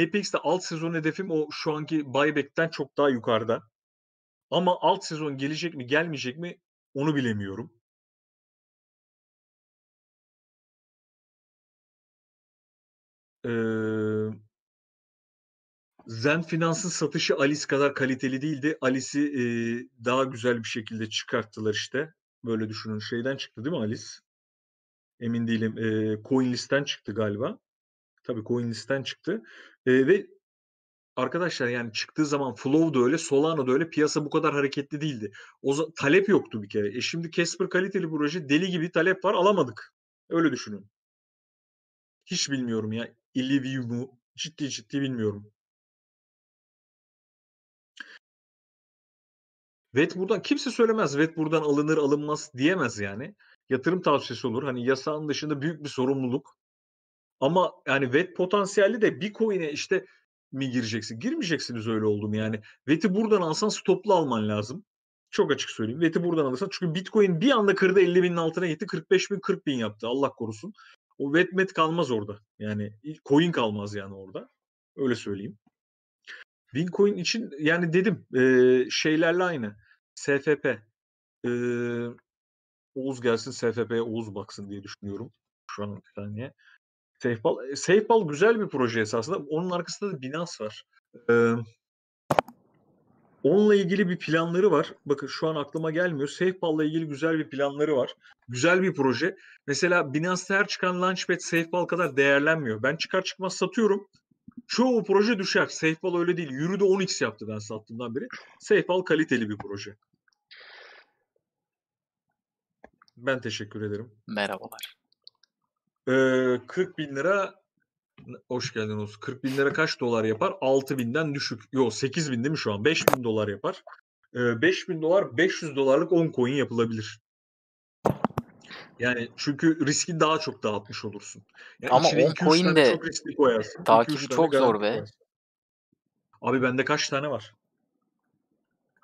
e, NPX'de alt sezon hedefim o şu anki buyback'ten çok daha yukarıda. Ama alt sezon gelecek mi gelmeyecek mi onu bilemiyorum. Ee, Zen Finans'ın satışı Alice kadar kaliteli değildi. Alice'i e, daha güzel bir şekilde çıkarttılar işte. Böyle düşünün şeyden çıktı değil mi Alice? Emin değilim. E, Coinlist'ten çıktı galiba. Tabii Coinlist'ten çıktı. E, ve arkadaşlar yani çıktığı zaman Flow da öyle, Solana da öyle piyasa bu kadar hareketli değildi. O talep yoktu bir kere. E şimdi Casper kaliteli proje deli gibi talep var alamadık. Öyle düşünün. Hiç bilmiyorum ya. Illivium'u ciddi ciddi bilmiyorum. Vet buradan kimse söylemez. Vet buradan alınır alınmaz diyemez yani yatırım tavsiyesi olur. Hani yasağın dışında büyük bir sorumluluk. Ama yani VET potansiyeli de bir coin'e işte mi gireceksin? Girmeyeceksiniz öyle oldum yani. VET'i buradan alsan stoplu alman lazım. Çok açık söyleyeyim. VET'i buradan alırsan çünkü Bitcoin bir anda kırdı 50 binin altına gitti. 45 bin 40 bin yaptı. Allah korusun. O VET met kalmaz orada. Yani coin kalmaz yani orada. Öyle söyleyeyim. Bitcoin için yani dedim şeylerle aynı. SFP. Oğuz gelsin SFP'ye Oğuz baksın diye düşünüyorum şu an bir saniye. Safeball, e, Safeball güzel bir proje esasında. Onun arkasında da Binance var. Ee, onunla ilgili bir planları var. Bakın şu an aklıma gelmiyor. Safeball'la ilgili güzel bir planları var. Güzel bir proje. Mesela Binance'da her çıkan Launchpad Safeball kadar değerlenmiyor. Ben çıkar çıkmaz satıyorum. Çoğu proje düşer. Safeball öyle değil. Yürüdü 10x yaptı ben sattığımdan beri. Safeball kaliteli bir proje. Ben teşekkür ederim. Merhabalar. Ee, 40 bin lira hoş geldin olsun. 40 bin lira kaç dolar yapar? 6 binden düşük. Yok 8 bin değil mi şu an? 5 bin dolar yapar. Ee, 5 bin dolar 500 dolarlık 10 coin yapılabilir. Yani çünkü riski daha çok dağıtmış olursun. Yani Ama 10 coin de çok riskli koyarsın. takibi çok zor be. Koyarsın. Abi bende kaç tane var?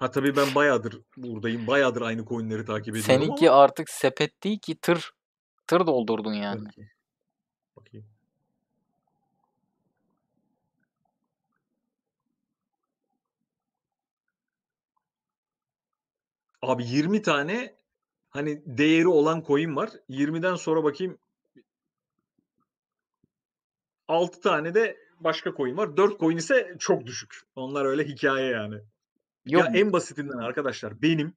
Ha tabii ben bayağıdır buradayım. Bayağıdır aynı coinleri takip ediyorum Seninki ama... artık sepet değil ki tır. Tır doldurdun yani. Bakayım. Bakayım. Abi 20 tane hani değeri olan coin var. 20'den sonra bakayım 6 tane de başka coin var. 4 coin ise çok düşük. Onlar öyle hikaye yani. Yok. Ya en basitinden arkadaşlar benim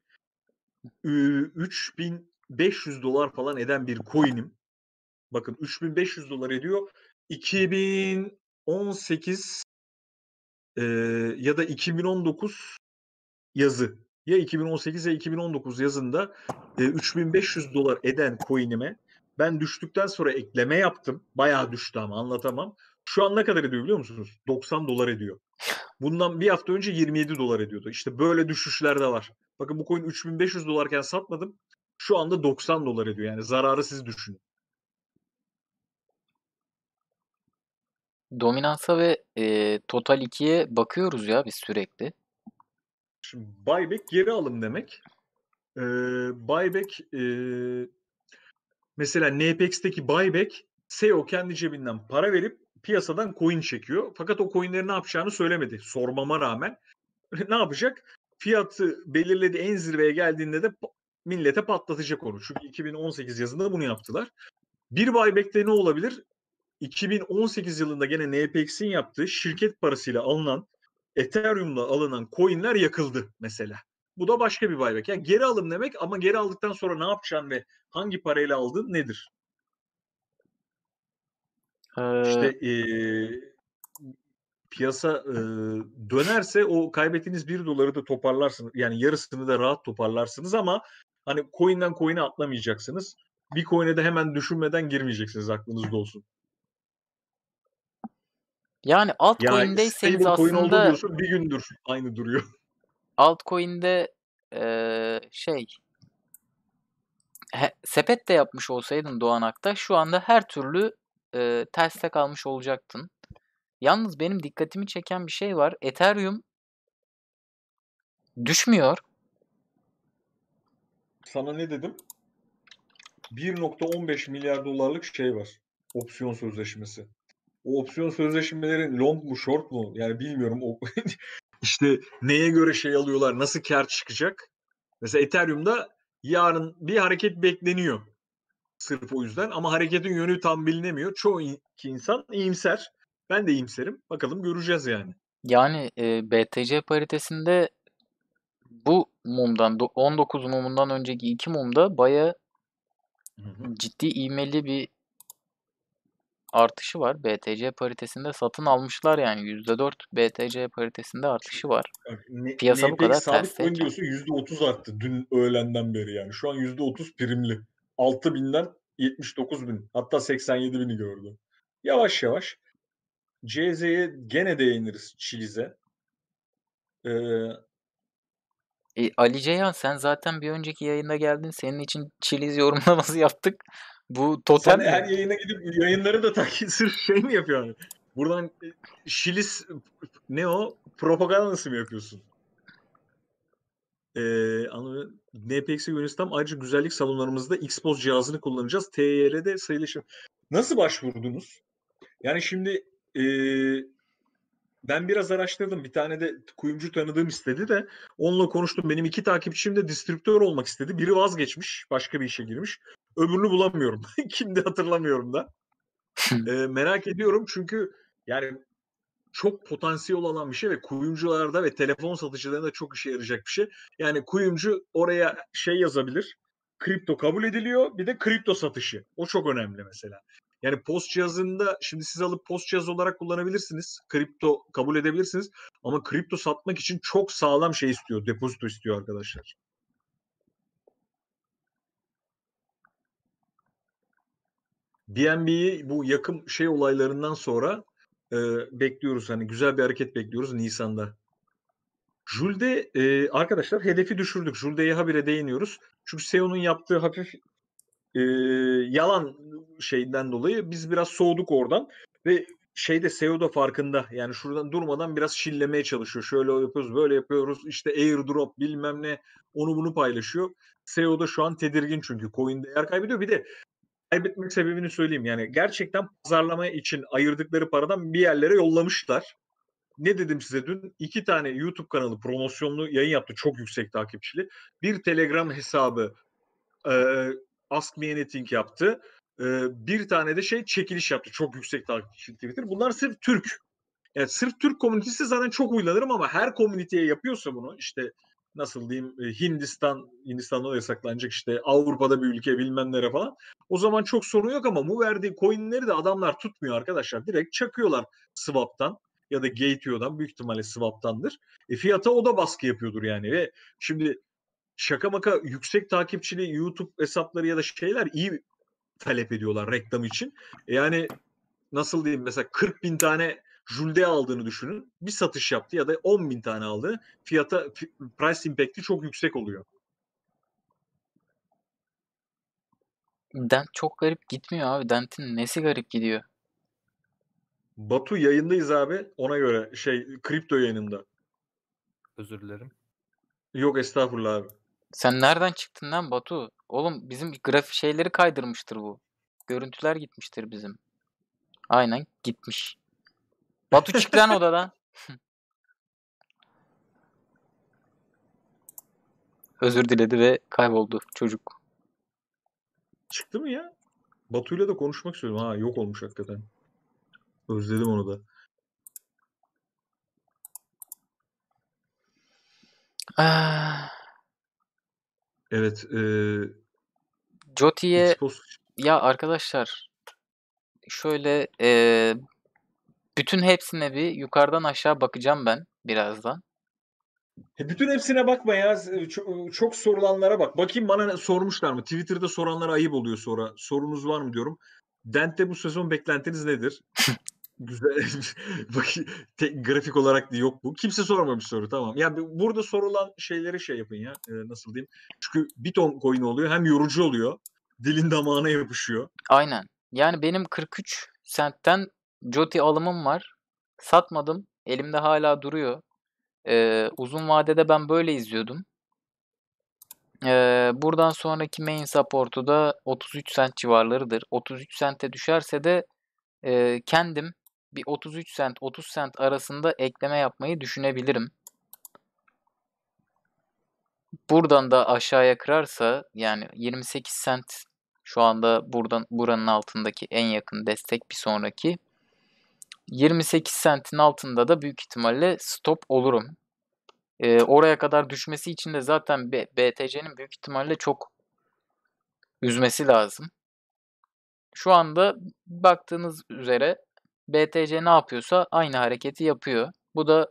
3500 dolar falan eden bir coin'im. Bakın 3500 dolar ediyor. 2018 e, ya da 2019 yazı. Ya 2018 ya 2019 yazında e, 3500 dolar eden coin'ime ben düştükten sonra ekleme yaptım. Bayağı düştü ama anlatamam. Şu an ne kadar ediyor biliyor musunuz? 90 dolar ediyor. Bundan bir hafta önce 27 dolar ediyordu. İşte böyle düşüşler de var. Bakın bu coin 3500 dolarken satmadım. Şu anda 90 dolar ediyor. Yani zararı siz düşünün. Dominansa ve e, Total 2'ye bakıyoruz ya biz sürekli. Şimdi buyback geri alım demek. Ee, buyback e, mesela NPX'teki buyback SEO kendi cebinden para verip piyasadan coin çekiyor. Fakat o coinleri ne yapacağını söylemedi sormama rağmen. ne yapacak? Fiyatı belirledi en zirveye geldiğinde de millete patlatacak onu. Çünkü 2018 yazında bunu yaptılar. Bir buyback'te ne olabilir? 2018 yılında gene NPX'in yaptığı şirket parasıyla alınan Ethereum'la alınan coinler yakıldı mesela. Bu da başka bir buyback. Yani geri alım demek ama geri aldıktan sonra ne yapacaksın ve hangi parayla aldın nedir? İşte e, piyasa e, dönerse o kaybettiğiniz 1 doları da toparlarsınız. Yani yarısını da rahat toparlarsınız ama hani coin'den coin'e atlamayacaksınız. Bir coin'e de hemen düşünmeden girmeyeceksiniz aklınızda olsun. Yani altcoin'deyseniz yani aslında coin oldu bir gündür aynı duruyor. Altcoin'de ee, şey he, sepet de yapmış olsaydın Doğan Akta şu anda her türlü e, terste kalmış olacaktın. Yalnız benim dikkatimi çeken bir şey var. Ethereum düşmüyor. Sana ne dedim? 1.15 milyar dolarlık şey var. Opsiyon sözleşmesi. O opsiyon sözleşmelerin long mu short mu yani bilmiyorum. İşte neye göre şey alıyorlar, nasıl kar çıkacak? Mesela Ethereum'da yarın bir hareket bekleniyor. Sırf o yüzden ama hareketin yönü tam bilinemiyor. Çoğu in- insan iyimser. Ben de iyimserim. Bakalım göreceğiz yani. Yani e, BTC paritesinde bu mumdan 19 mumundan önceki iki mumda baya ciddi ivmeli bir artışı var. BTC paritesinde satın almışlar yani %4 BTC paritesinde artışı var. Ne, Piyasa ne, bu kadar ters. Sabit %30 arttı dün öğlenden beri yani. Şu an %30 primli. 6 binden 79 bin hatta 87 bini gördü. Yavaş yavaş CZ'ye gene değiniriz Çiliz'e. Ee, e, Ali Ceyhan sen zaten bir önceki yayında geldin. Senin için Çiliz yorumlaması yaptık. Bu totem Sen her yayına gidip yayınları da takip sırf şey mi yapıyorsun? Buradan Şilis e, ne o? Propagandası mı yapıyorsun? Ee, NPX'e yönetsem ayrıca güzellik salonlarımızda Xbox cihazını kullanacağız. TYR'de sayılaşım. Nasıl başvurdunuz? Yani şimdi e, ben biraz araştırdım. Bir tane de kuyumcu tanıdığım istedi de onunla konuştum. Benim iki takipçim de distribütör olmak istedi. Biri vazgeçmiş. Başka bir işe girmiş. Ömrünü bulamıyorum. Kimdi hatırlamıyorum da. e, merak ediyorum çünkü yani çok potansiyel olan bir şey ve kuyumcularda ve telefon satıcılarında çok işe yarayacak bir şey. Yani kuyumcu oraya şey yazabilir. Kripto kabul ediliyor. Bir de kripto satışı. O çok önemli mesela. Yani post cihazında şimdi siz alıp post cihazı olarak kullanabilirsiniz. Kripto kabul edebilirsiniz. Ama kripto satmak için çok sağlam şey istiyor. Depozito istiyor arkadaşlar. BNB'yi bu yakın şey olaylarından sonra e, bekliyoruz. Hani güzel bir hareket bekliyoruz Nisan'da. Julde e, arkadaşlar hedefi düşürdük. Julde'ye habire değiniyoruz. Çünkü Seo'nun yaptığı hafif e, yalan şeyinden dolayı biz biraz soğuduk oradan. Ve şey de SEO da farkında. Yani şuradan durmadan biraz şillemeye çalışıyor. Şöyle yapıyoruz, böyle yapıyoruz. İşte airdrop bilmem ne onu bunu paylaşıyor. SEO da şu an tedirgin çünkü coin değer kaybediyor. Bir de Kaybetmek sebebini söyleyeyim. Yani gerçekten pazarlama için ayırdıkları paradan bir yerlere yollamışlar. Ne dedim size dün? İki tane YouTube kanalı promosyonlu yayın yaptı. Çok yüksek takipçili. Bir Telegram hesabı e, Ask Me Anything yaptı. E, bir tane de şey çekiliş yaptı. Çok yüksek takipçili Twitter. Bunlar sırf Türk. Yani sırf Türk komünitesi zaten çok uylanırım ama her komüniteye yapıyorsa bunu işte nasıl diyeyim e, Hindistan, Hindistan'da da yasaklanacak işte Avrupa'da bir ülke bilmem nere falan. O zaman çok sorun yok ama bu verdiği coinleri de adamlar tutmuyor arkadaşlar. Direkt çakıyorlar swap'tan ya da gateio'dan büyük ihtimalle swap'tandır. E fiyata o da baskı yapıyordur yani ve şimdi şaka maka yüksek takipçili YouTube hesapları ya da şeyler iyi talep ediyorlar reklam için. E, yani nasıl diyeyim mesela 40 bin tane Julde aldığını düşünün. Bir satış yaptı ya da 10 bin tane aldı. Fiyata price impact'i çok yüksek oluyor. Dent çok garip gitmiyor abi. Dent'in nesi garip gidiyor? Batu yayındayız abi. Ona göre şey kripto yayınında. Özür dilerim. Yok estağfurullah abi. Sen nereden çıktın lan Batu? Oğlum bizim graf şeyleri kaydırmıştır bu. Görüntüler gitmiştir bizim. Aynen gitmiş. Batu çık lan odadan. Özür diledi ve kayboldu çocuk. Çıktı mı ya? Batu'yla da konuşmak istiyorum. Ha yok olmuş hakikaten. Özledim onu da. Ah. Evet. Ee, Joti'ye ya arkadaşlar şöyle ee, bütün hepsine bir yukarıdan aşağı bakacağım ben birazdan. E, bütün hepsine bakma ya. E, çok, e, çok sorulanlara bak. Bakayım bana sormuşlar mı? Twitter'da soranlara ayıp oluyor sonra. Sorunuz var mı diyorum. Dent'te bu sezon beklentiniz nedir? Güzel. bakayım grafik olarak da yok bu. Kimse sormamış soru tamam. Yani burada sorulan şeyleri şey yapın ya. E, nasıl diyeyim? Çünkü bir ton coin oluyor. Hem yorucu oluyor. Dilin damağına yapışıyor. Aynen. Yani benim 43 sentten Joti alımım var. Satmadım. Elimde hala duruyor. Ee, uzun vadede ben böyle izliyordum. Ee, buradan sonraki main support'u da 33 cent civarlarıdır. 33 cent'e düşerse de e, kendim bir 33 cent 30 cent arasında ekleme yapmayı düşünebilirim. Buradan da aşağıya kırarsa yani 28 cent şu anda buradan buranın altındaki en yakın destek bir sonraki 28 sentin altında da büyük ihtimalle stop olurum. E, oraya kadar düşmesi için de zaten BTC'nin büyük ihtimalle çok üzmesi lazım. Şu anda baktığınız üzere BTC ne yapıyorsa aynı hareketi yapıyor. Bu da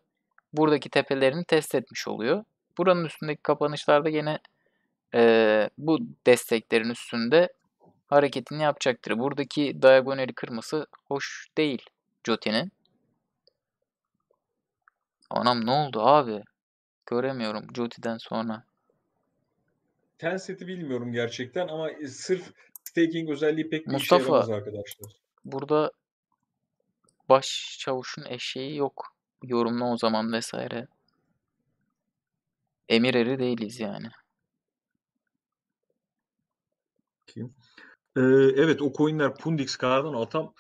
buradaki tepelerini test etmiş oluyor. Buranın üstündeki kapanışlarda yine e, bu desteklerin üstünde hareketini yapacaktır. Buradaki diagonali kırması hoş değil. Joti'nin. Anam ne oldu abi? Göremiyorum Joti'den sonra. Ten seti bilmiyorum gerçekten ama e, sırf staking özelliği pek Mustafa, işe yaramaz arkadaşlar. Burada baş çavuşun eşeği yok. Yorumla o zaman vesaire. Emir eri değiliz yani. Kim? Ee, evet o coinler Pundix kardan Atam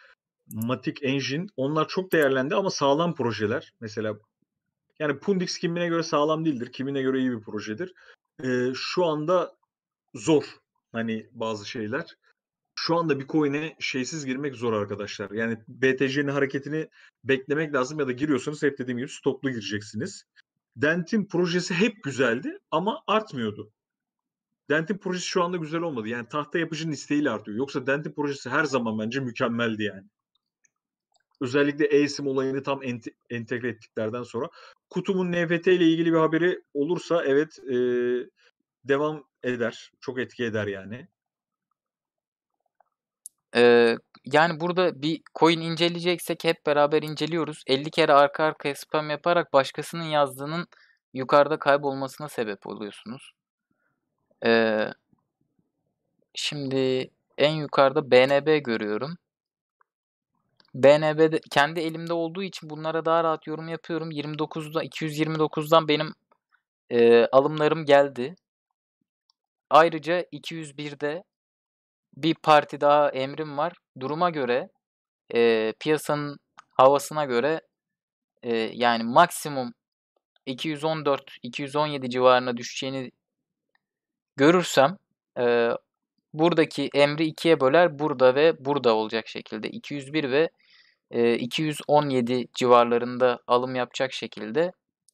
Matic Engine onlar çok değerlendi ama sağlam projeler. Mesela yani Pundix kimine göre sağlam değildir. Kimine göre iyi bir projedir. Ee, şu anda zor hani bazı şeyler. Şu anda Bitcoin'e şeysiz girmek zor arkadaşlar. Yani BTC'nin hareketini beklemek lazım ya da giriyorsanız hep dediğim gibi stoplu gireceksiniz. Dent'in projesi hep güzeldi ama artmıyordu. Dent'in projesi şu anda güzel olmadı. Yani tahta yapıcının isteğiyle artıyor. Yoksa Dent'in projesi her zaman bence mükemmeldi yani. Özellikle eSIM olayını tam ente, entegre ettiklerden sonra. Kutum'un NFT ile ilgili bir haberi olursa evet e, devam eder. Çok etki eder yani. Ee, yani burada bir coin inceleyeceksek hep beraber inceliyoruz. 50 kere arka arkaya spam yaparak başkasının yazdığının yukarıda kaybolmasına sebep oluyorsunuz. Ee, şimdi en yukarıda BNB görüyorum. BNB kendi elimde olduğu için bunlara daha rahat yorum yapıyorum. 29'da 229'dan benim e, alımlarım geldi. Ayrıca 201'de bir parti daha emrim var. Duruma göre e, piyasanın havasına göre e, yani maksimum 214-217 civarına düşeceğini görürsem e, buradaki emri ikiye böler burada ve burada olacak şekilde 201 ve 217 civarlarında alım yapacak şekilde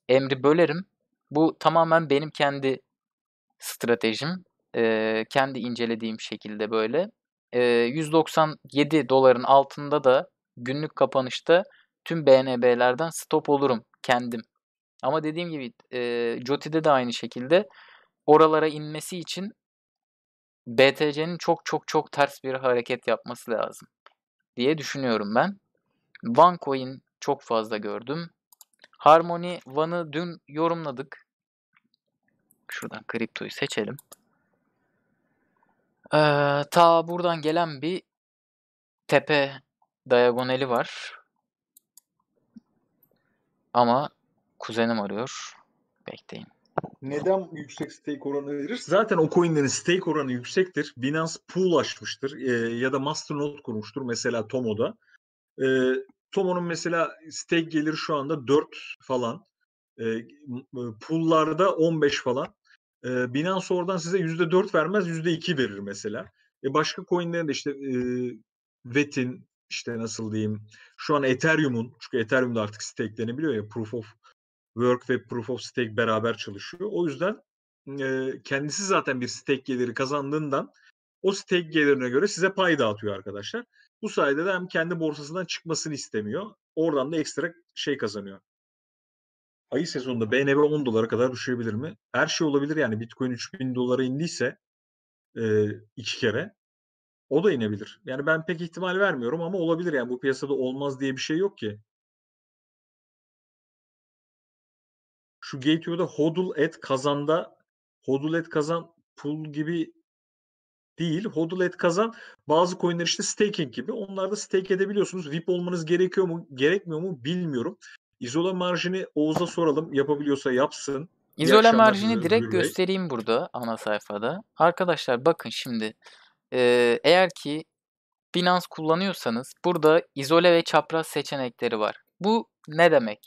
emri bölerim. Bu tamamen benim kendi stratejim. kendi incelediğim şekilde böyle. 197 doların altında da günlük kapanışta tüm BNB'lerden stop olurum kendim. Ama dediğim gibi e, Joti'de de aynı şekilde oralara inmesi için BTC'nin çok çok çok ters bir hareket yapması lazım diye düşünüyorum ben. OneCoin çok fazla gördüm. Harmony One'ı dün yorumladık. Şuradan kriptoyu seçelim. Ee, ta buradan gelen bir tepe diagonali var. Ama kuzenim arıyor. Bekleyin. Neden yüksek stake oranı verir? Zaten o coinlerin stake oranı yüksektir. Binance pool açmıştır e, ya da masternode kurmuştur mesela Tomo'da. E, Tomo'nun mesela stake geliri şu anda 4 falan. E, pullarda 15 falan. E, Binance oradan size %4 vermez %2 verir mesela. E, başka coinlerin de işte e, Vet'in işte nasıl diyeyim şu an Ethereum'un çünkü Ethereum'da artık stakelenebiliyor ya Proof of Work ve Proof of Stake beraber çalışıyor. O yüzden e, kendisi zaten bir stake geliri kazandığından o stake gelirine göre size pay dağıtıyor arkadaşlar. Bu sayede de hem kendi borsasından çıkmasını istemiyor. Oradan da ekstra şey kazanıyor. Ayı sezonunda BNB 10 dolara kadar düşebilir mi? Her şey olabilir yani Bitcoin 3000 dolara indiyse e, iki kere o da inebilir. Yani ben pek ihtimal vermiyorum ama olabilir yani bu piyasada olmaz diye bir şey yok ki. Şu Gateway'da hodl et kazanda hodl et kazan pul gibi değil. Hodl et kazan bazı coinler işte staking gibi. Onlarda stake edebiliyorsunuz. VIP olmanız gerekiyor mu gerekmiyor mu bilmiyorum. İzola marjini Oğuz'a soralım. Yapabiliyorsa yapsın. İzola marjini direkt Bey. göstereyim burada ana sayfada. Arkadaşlar bakın şimdi eğer ki Binance kullanıyorsanız burada izole ve çapraz seçenekleri var. Bu ne demek?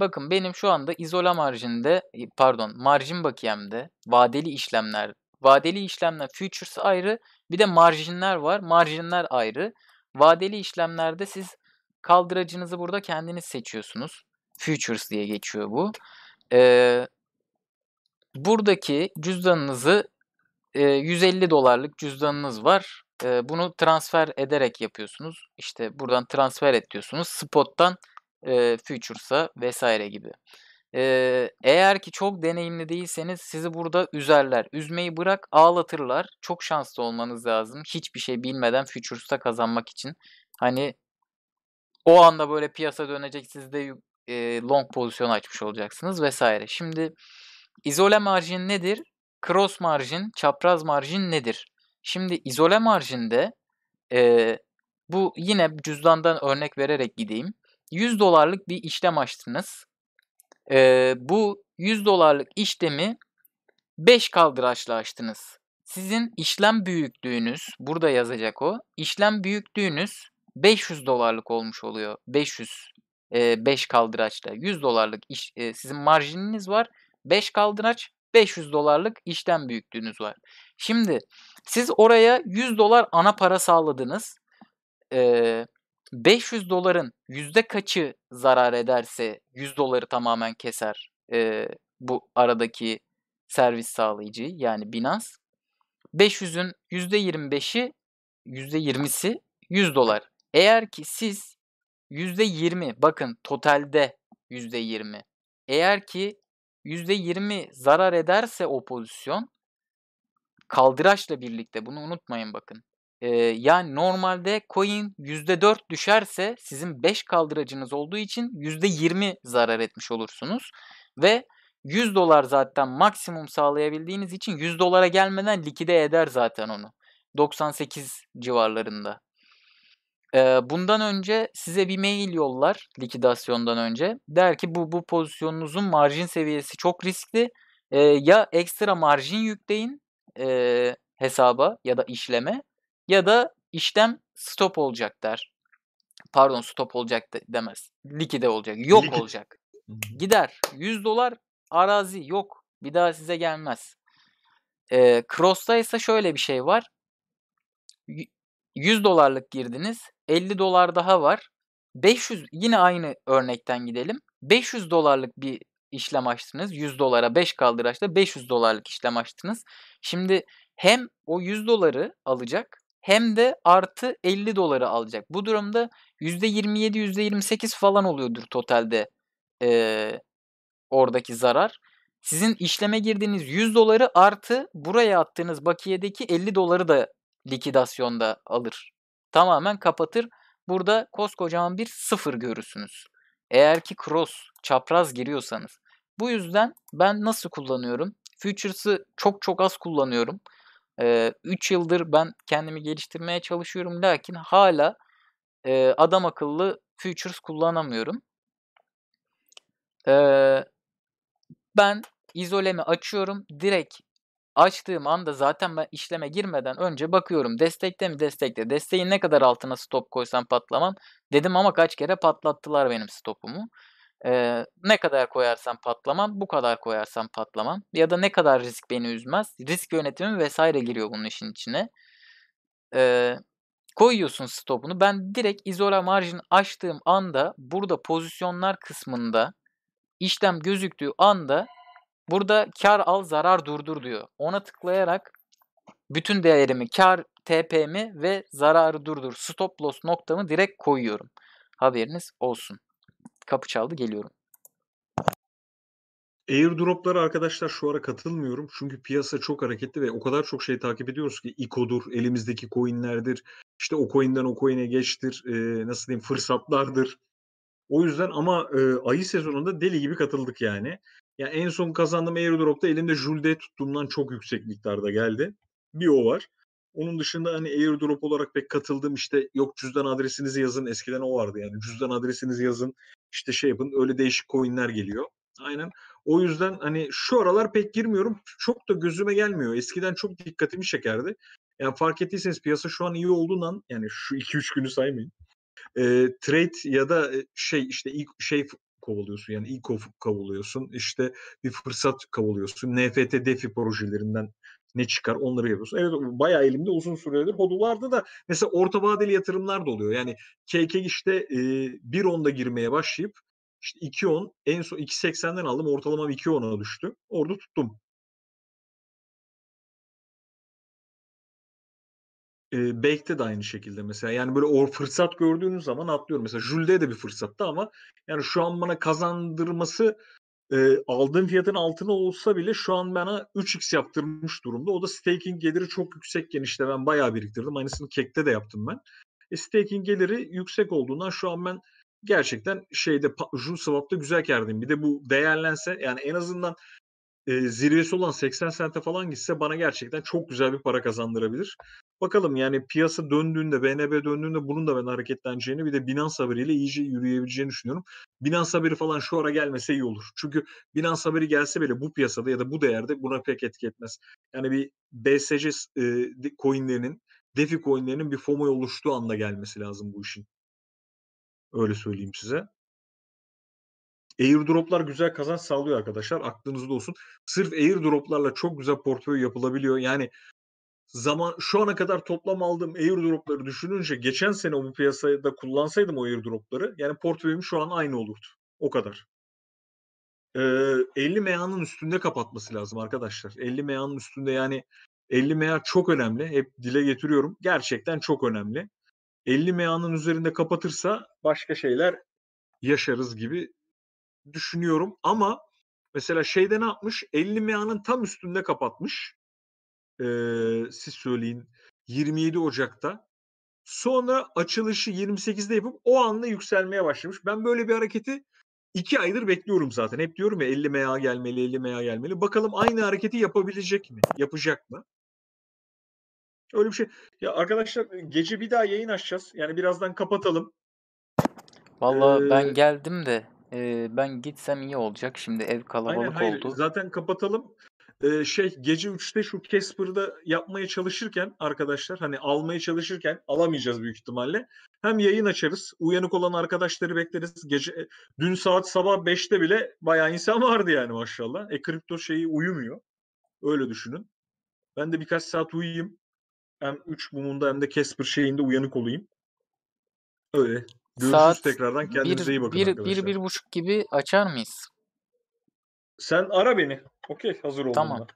Bakın benim şu anda izola marjinde pardon marjin bakiyemde vadeli işlemler Vadeli işlemler futures ayrı. Bir de marjinler var. Marjinler ayrı. Vadeli işlemlerde siz kaldıracınızı burada kendiniz seçiyorsunuz. Futures diye geçiyor bu. Ee, buradaki cüzdanınızı e, 150 dolarlık cüzdanınız var. E, bunu transfer ederek yapıyorsunuz. İşte buradan transfer et diyorsunuz. Spot'tan e, Futures'a vesaire gibi. Ee, eğer ki çok deneyimli değilseniz sizi burada üzerler. Üzmeyi bırak ağlatırlar. Çok şanslı olmanız lazım. Hiçbir şey bilmeden Futures'ta kazanmak için. Hani o anda böyle piyasa dönecek. Siz de e, long pozisyon açmış olacaksınız vesaire. Şimdi izole marjin nedir? Cross marjin, çapraz marjin nedir? Şimdi izole marjinde e, bu yine cüzdandan örnek vererek gideyim. 100 dolarlık bir işlem açtınız e, bu 100 dolarlık işlemi 5 kaldıraçla açtınız. Sizin işlem büyüklüğünüz, burada yazacak o, işlem büyüklüğünüz 500 dolarlık olmuş oluyor. 500, e, 5 kaldıraçla. 100 dolarlık iş, e, sizin marjininiz var. 5 kaldıraç, 500 dolarlık işlem büyüklüğünüz var. Şimdi siz oraya 100 dolar ana para sağladınız. Ee, 500 doların yüzde kaçı zarar ederse 100 doları tamamen keser e, bu aradaki servis sağlayıcı yani Binance. 500'ün %25'i yüzde %20'si 100 dolar. Eğer ki siz yüzde %20 bakın totalde yüzde %20. Eğer ki yüzde %20 zarar ederse o pozisyon kaldıraçla birlikte bunu unutmayın bakın. Ee, yani normalde coin %4 düşerse sizin 5 kaldıracınız olduğu için %20 zarar etmiş olursunuz. Ve 100 dolar zaten maksimum sağlayabildiğiniz için 100 dolara gelmeden likide eder zaten onu. 98 civarlarında. bundan önce size bir mail yollar likidasyondan önce. Der ki bu, bu pozisyonunuzun marjin seviyesi çok riskli. ya ekstra marjin yükleyin hesaba ya da işleme ya da işlem stop olacak der. Pardon stop olacak de, demez. Likide olacak. Yok Likid. olacak. Gider. 100 dolar arazi yok. Bir daha size gelmez. E, Cross'ta ise şöyle bir şey var. 100 dolarlık girdiniz. 50 dolar daha var. 500 yine aynı örnekten gidelim. 500 dolarlık bir işlem açtınız. 100 dolara 5 kaldıraçla 500 dolarlık işlem açtınız. Şimdi hem o 100 doları alacak hem de artı 50 doları alacak. Bu durumda %27 %28 falan oluyordur totalde e, oradaki zarar. Sizin işleme girdiğiniz 100 doları artı buraya attığınız bakiyedeki 50 doları da likidasyonda alır. Tamamen kapatır. Burada koskocaman bir sıfır görürsünüz. Eğer ki cross, çapraz giriyorsanız. Bu yüzden ben nasıl kullanıyorum? Futures'ı çok çok az kullanıyorum. E, 3 yıldır ben kendimi geliştirmeye çalışıyorum lakin hala adam akıllı futures kullanamıyorum. ben izolemi açıyorum. Direkt açtığım anda zaten ben işleme girmeden önce bakıyorum. Destekte mi destekte? Desteğin ne kadar altına stop koysam patlamam. Dedim ama kaç kere patlattılar benim stopumu. Ee, ne kadar koyarsam patlamam, bu kadar koyarsam patlamam. Ya da ne kadar risk beni üzmez. Risk yönetimi vesaire giriyor bunun işin içine. Ee, koyuyorsun stopunu. Ben direkt izola marjin açtığım anda burada pozisyonlar kısmında işlem gözüktüğü anda burada kar al zarar durdur diyor. Ona tıklayarak bütün değerimi kar TP'mi ve zararı durdur stop loss noktamı direkt koyuyorum. Haberiniz olsun. Kapı çaldı geliyorum. Airdrop'lara arkadaşlar şu ara katılmıyorum. Çünkü piyasa çok hareketli ve o kadar çok şey takip ediyoruz ki ICO'dur, elimizdeki coinlerdir, işte o coin'den o coin'e geçtir, e, nasıl diyeyim fırsatlardır. O yüzden ama e, ayı sezonunda deli gibi katıldık yani. Ya yani en son kazandığım airdrop'ta elimde Julde tuttuğumdan çok yüksek miktarda geldi. Bir o var. Onun dışında hani airdrop olarak pek katıldım işte yok cüzdan adresinizi yazın eskiden o vardı yani cüzdan adresinizi yazın işte şey yapın öyle değişik coinler geliyor. Aynen. O yüzden hani şu aralar pek girmiyorum. Çok da gözüme gelmiyor. Eskiden çok dikkatimi çekerdi. Yani fark ettiyseniz piyasa şu an iyi olduğundan yani şu 2-3 günü saymayın. E, trade ya da şey işte ilk şey kovalıyorsun yani ilk kovalıyorsun işte bir fırsat kovalıyorsun. NFT DeFi projelerinden ne çıkar onları yapıyorsun. Evet bayağı elimde uzun süredir hodularda da mesela orta vadeli yatırımlar da oluyor. Yani KK işte e, onda girmeye başlayıp işte 2.10 en son 2.80'den aldım ortalamam 2.10'a düştü. Orada tuttum. E, Bake'de de aynı şekilde mesela. Yani böyle o fırsat gördüğünüz zaman atlıyorum. Mesela Jülde de bir fırsattı ama yani şu an bana kazandırması e, aldığım fiyatın altına olsa bile şu an bana 3x yaptırmış durumda. O da staking geliri çok yüksekken işte ben bayağı biriktirdim. Aynısını kekte de yaptım ben. E, staking geliri yüksek olduğundan şu an ben gerçekten şeyde Jun Swap'ta güzel kardayım. Bir de bu değerlense yani en azından e, zirvesi olan 80 sente falan gitse bana gerçekten çok güzel bir para kazandırabilir. Bakalım yani piyasa döndüğünde, BNB döndüğünde bunun da ben hareketleneceğini bir de Binance haberiyle iyice yürüyebileceğini düşünüyorum. Binance haberi falan şu ara gelmese iyi olur. Çünkü Binance haberi gelse bile bu piyasada ya da bu değerde buna pek etki etmez. Yani bir BSC e, coinlerinin, DeFi coinlerinin bir FOMO oluştuğu anda gelmesi lazım bu işin. Öyle söyleyeyim size. Airdroplar güzel kazanç sağlıyor arkadaşlar. Aklınızda olsun. Sırf airdroplarla çok güzel portföy yapılabiliyor. Yani zaman şu ana kadar toplam aldığım airdropları düşününce geçen sene bu piyasada kullansaydım o airdropları yani portföyüm şu an aynı olurdu. O kadar. Ee, 50 meyanın üstünde kapatması lazım arkadaşlar. 50 meyanın üstünde yani 50 meya çok önemli. Hep dile getiriyorum. Gerçekten çok önemli. 50 meyanın üzerinde kapatırsa başka şeyler yaşarız gibi düşünüyorum. Ama mesela şeyde ne yapmış? 50 meyanın tam üstünde kapatmış e, siz söyleyin 27 Ocak'ta. Sonra açılışı 28'de yapıp o anla yükselmeye başlamış. Ben böyle bir hareketi iki aydır bekliyorum zaten. Hep diyorum ya 50 MA gelmeli, 50 MA gelmeli. Bakalım aynı hareketi yapabilecek mi? Yapacak mı? Öyle bir şey. Ya arkadaşlar gece bir daha yayın açacağız. Yani birazdan kapatalım. Vallahi ee, ben geldim de e, ben gitsem iyi olacak. Şimdi ev kalabalık aynen, hayır. oldu. Zaten kapatalım. Ee, şey gece 3'te şu Casper'da yapmaya çalışırken arkadaşlar hani almaya çalışırken alamayacağız büyük ihtimalle. Hem yayın açarız. Uyanık olan arkadaşları bekleriz. Gece e, dün saat sabah 5'te bile bayağı insan vardı yani maşallah. E kripto şeyi uyumuyor. Öyle düşünün. Ben de birkaç saat uyuyayım. Hem 3 mumunda hem de Casper şeyinde uyanık olayım. Öyle. Görüşürüz saat tekrardan. Kendinize bir, iyi bakın bir, arkadaşlar. Bir, bir buçuk gibi açar mıyız? Sen ara beni. Okey hazır olmalı. Tamam.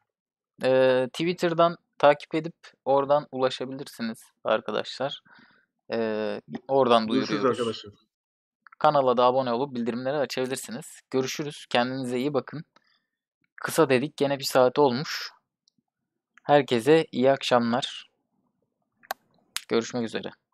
Ee, Twitter'dan takip edip oradan ulaşabilirsiniz arkadaşlar. Ee, oradan duyuruyoruz. Görüşürüz arkadaşlar. Kanala da abone olup bildirimleri açabilirsiniz. Görüşürüz. Kendinize iyi bakın. Kısa dedik gene bir saat olmuş. Herkese iyi akşamlar. Görüşmek üzere.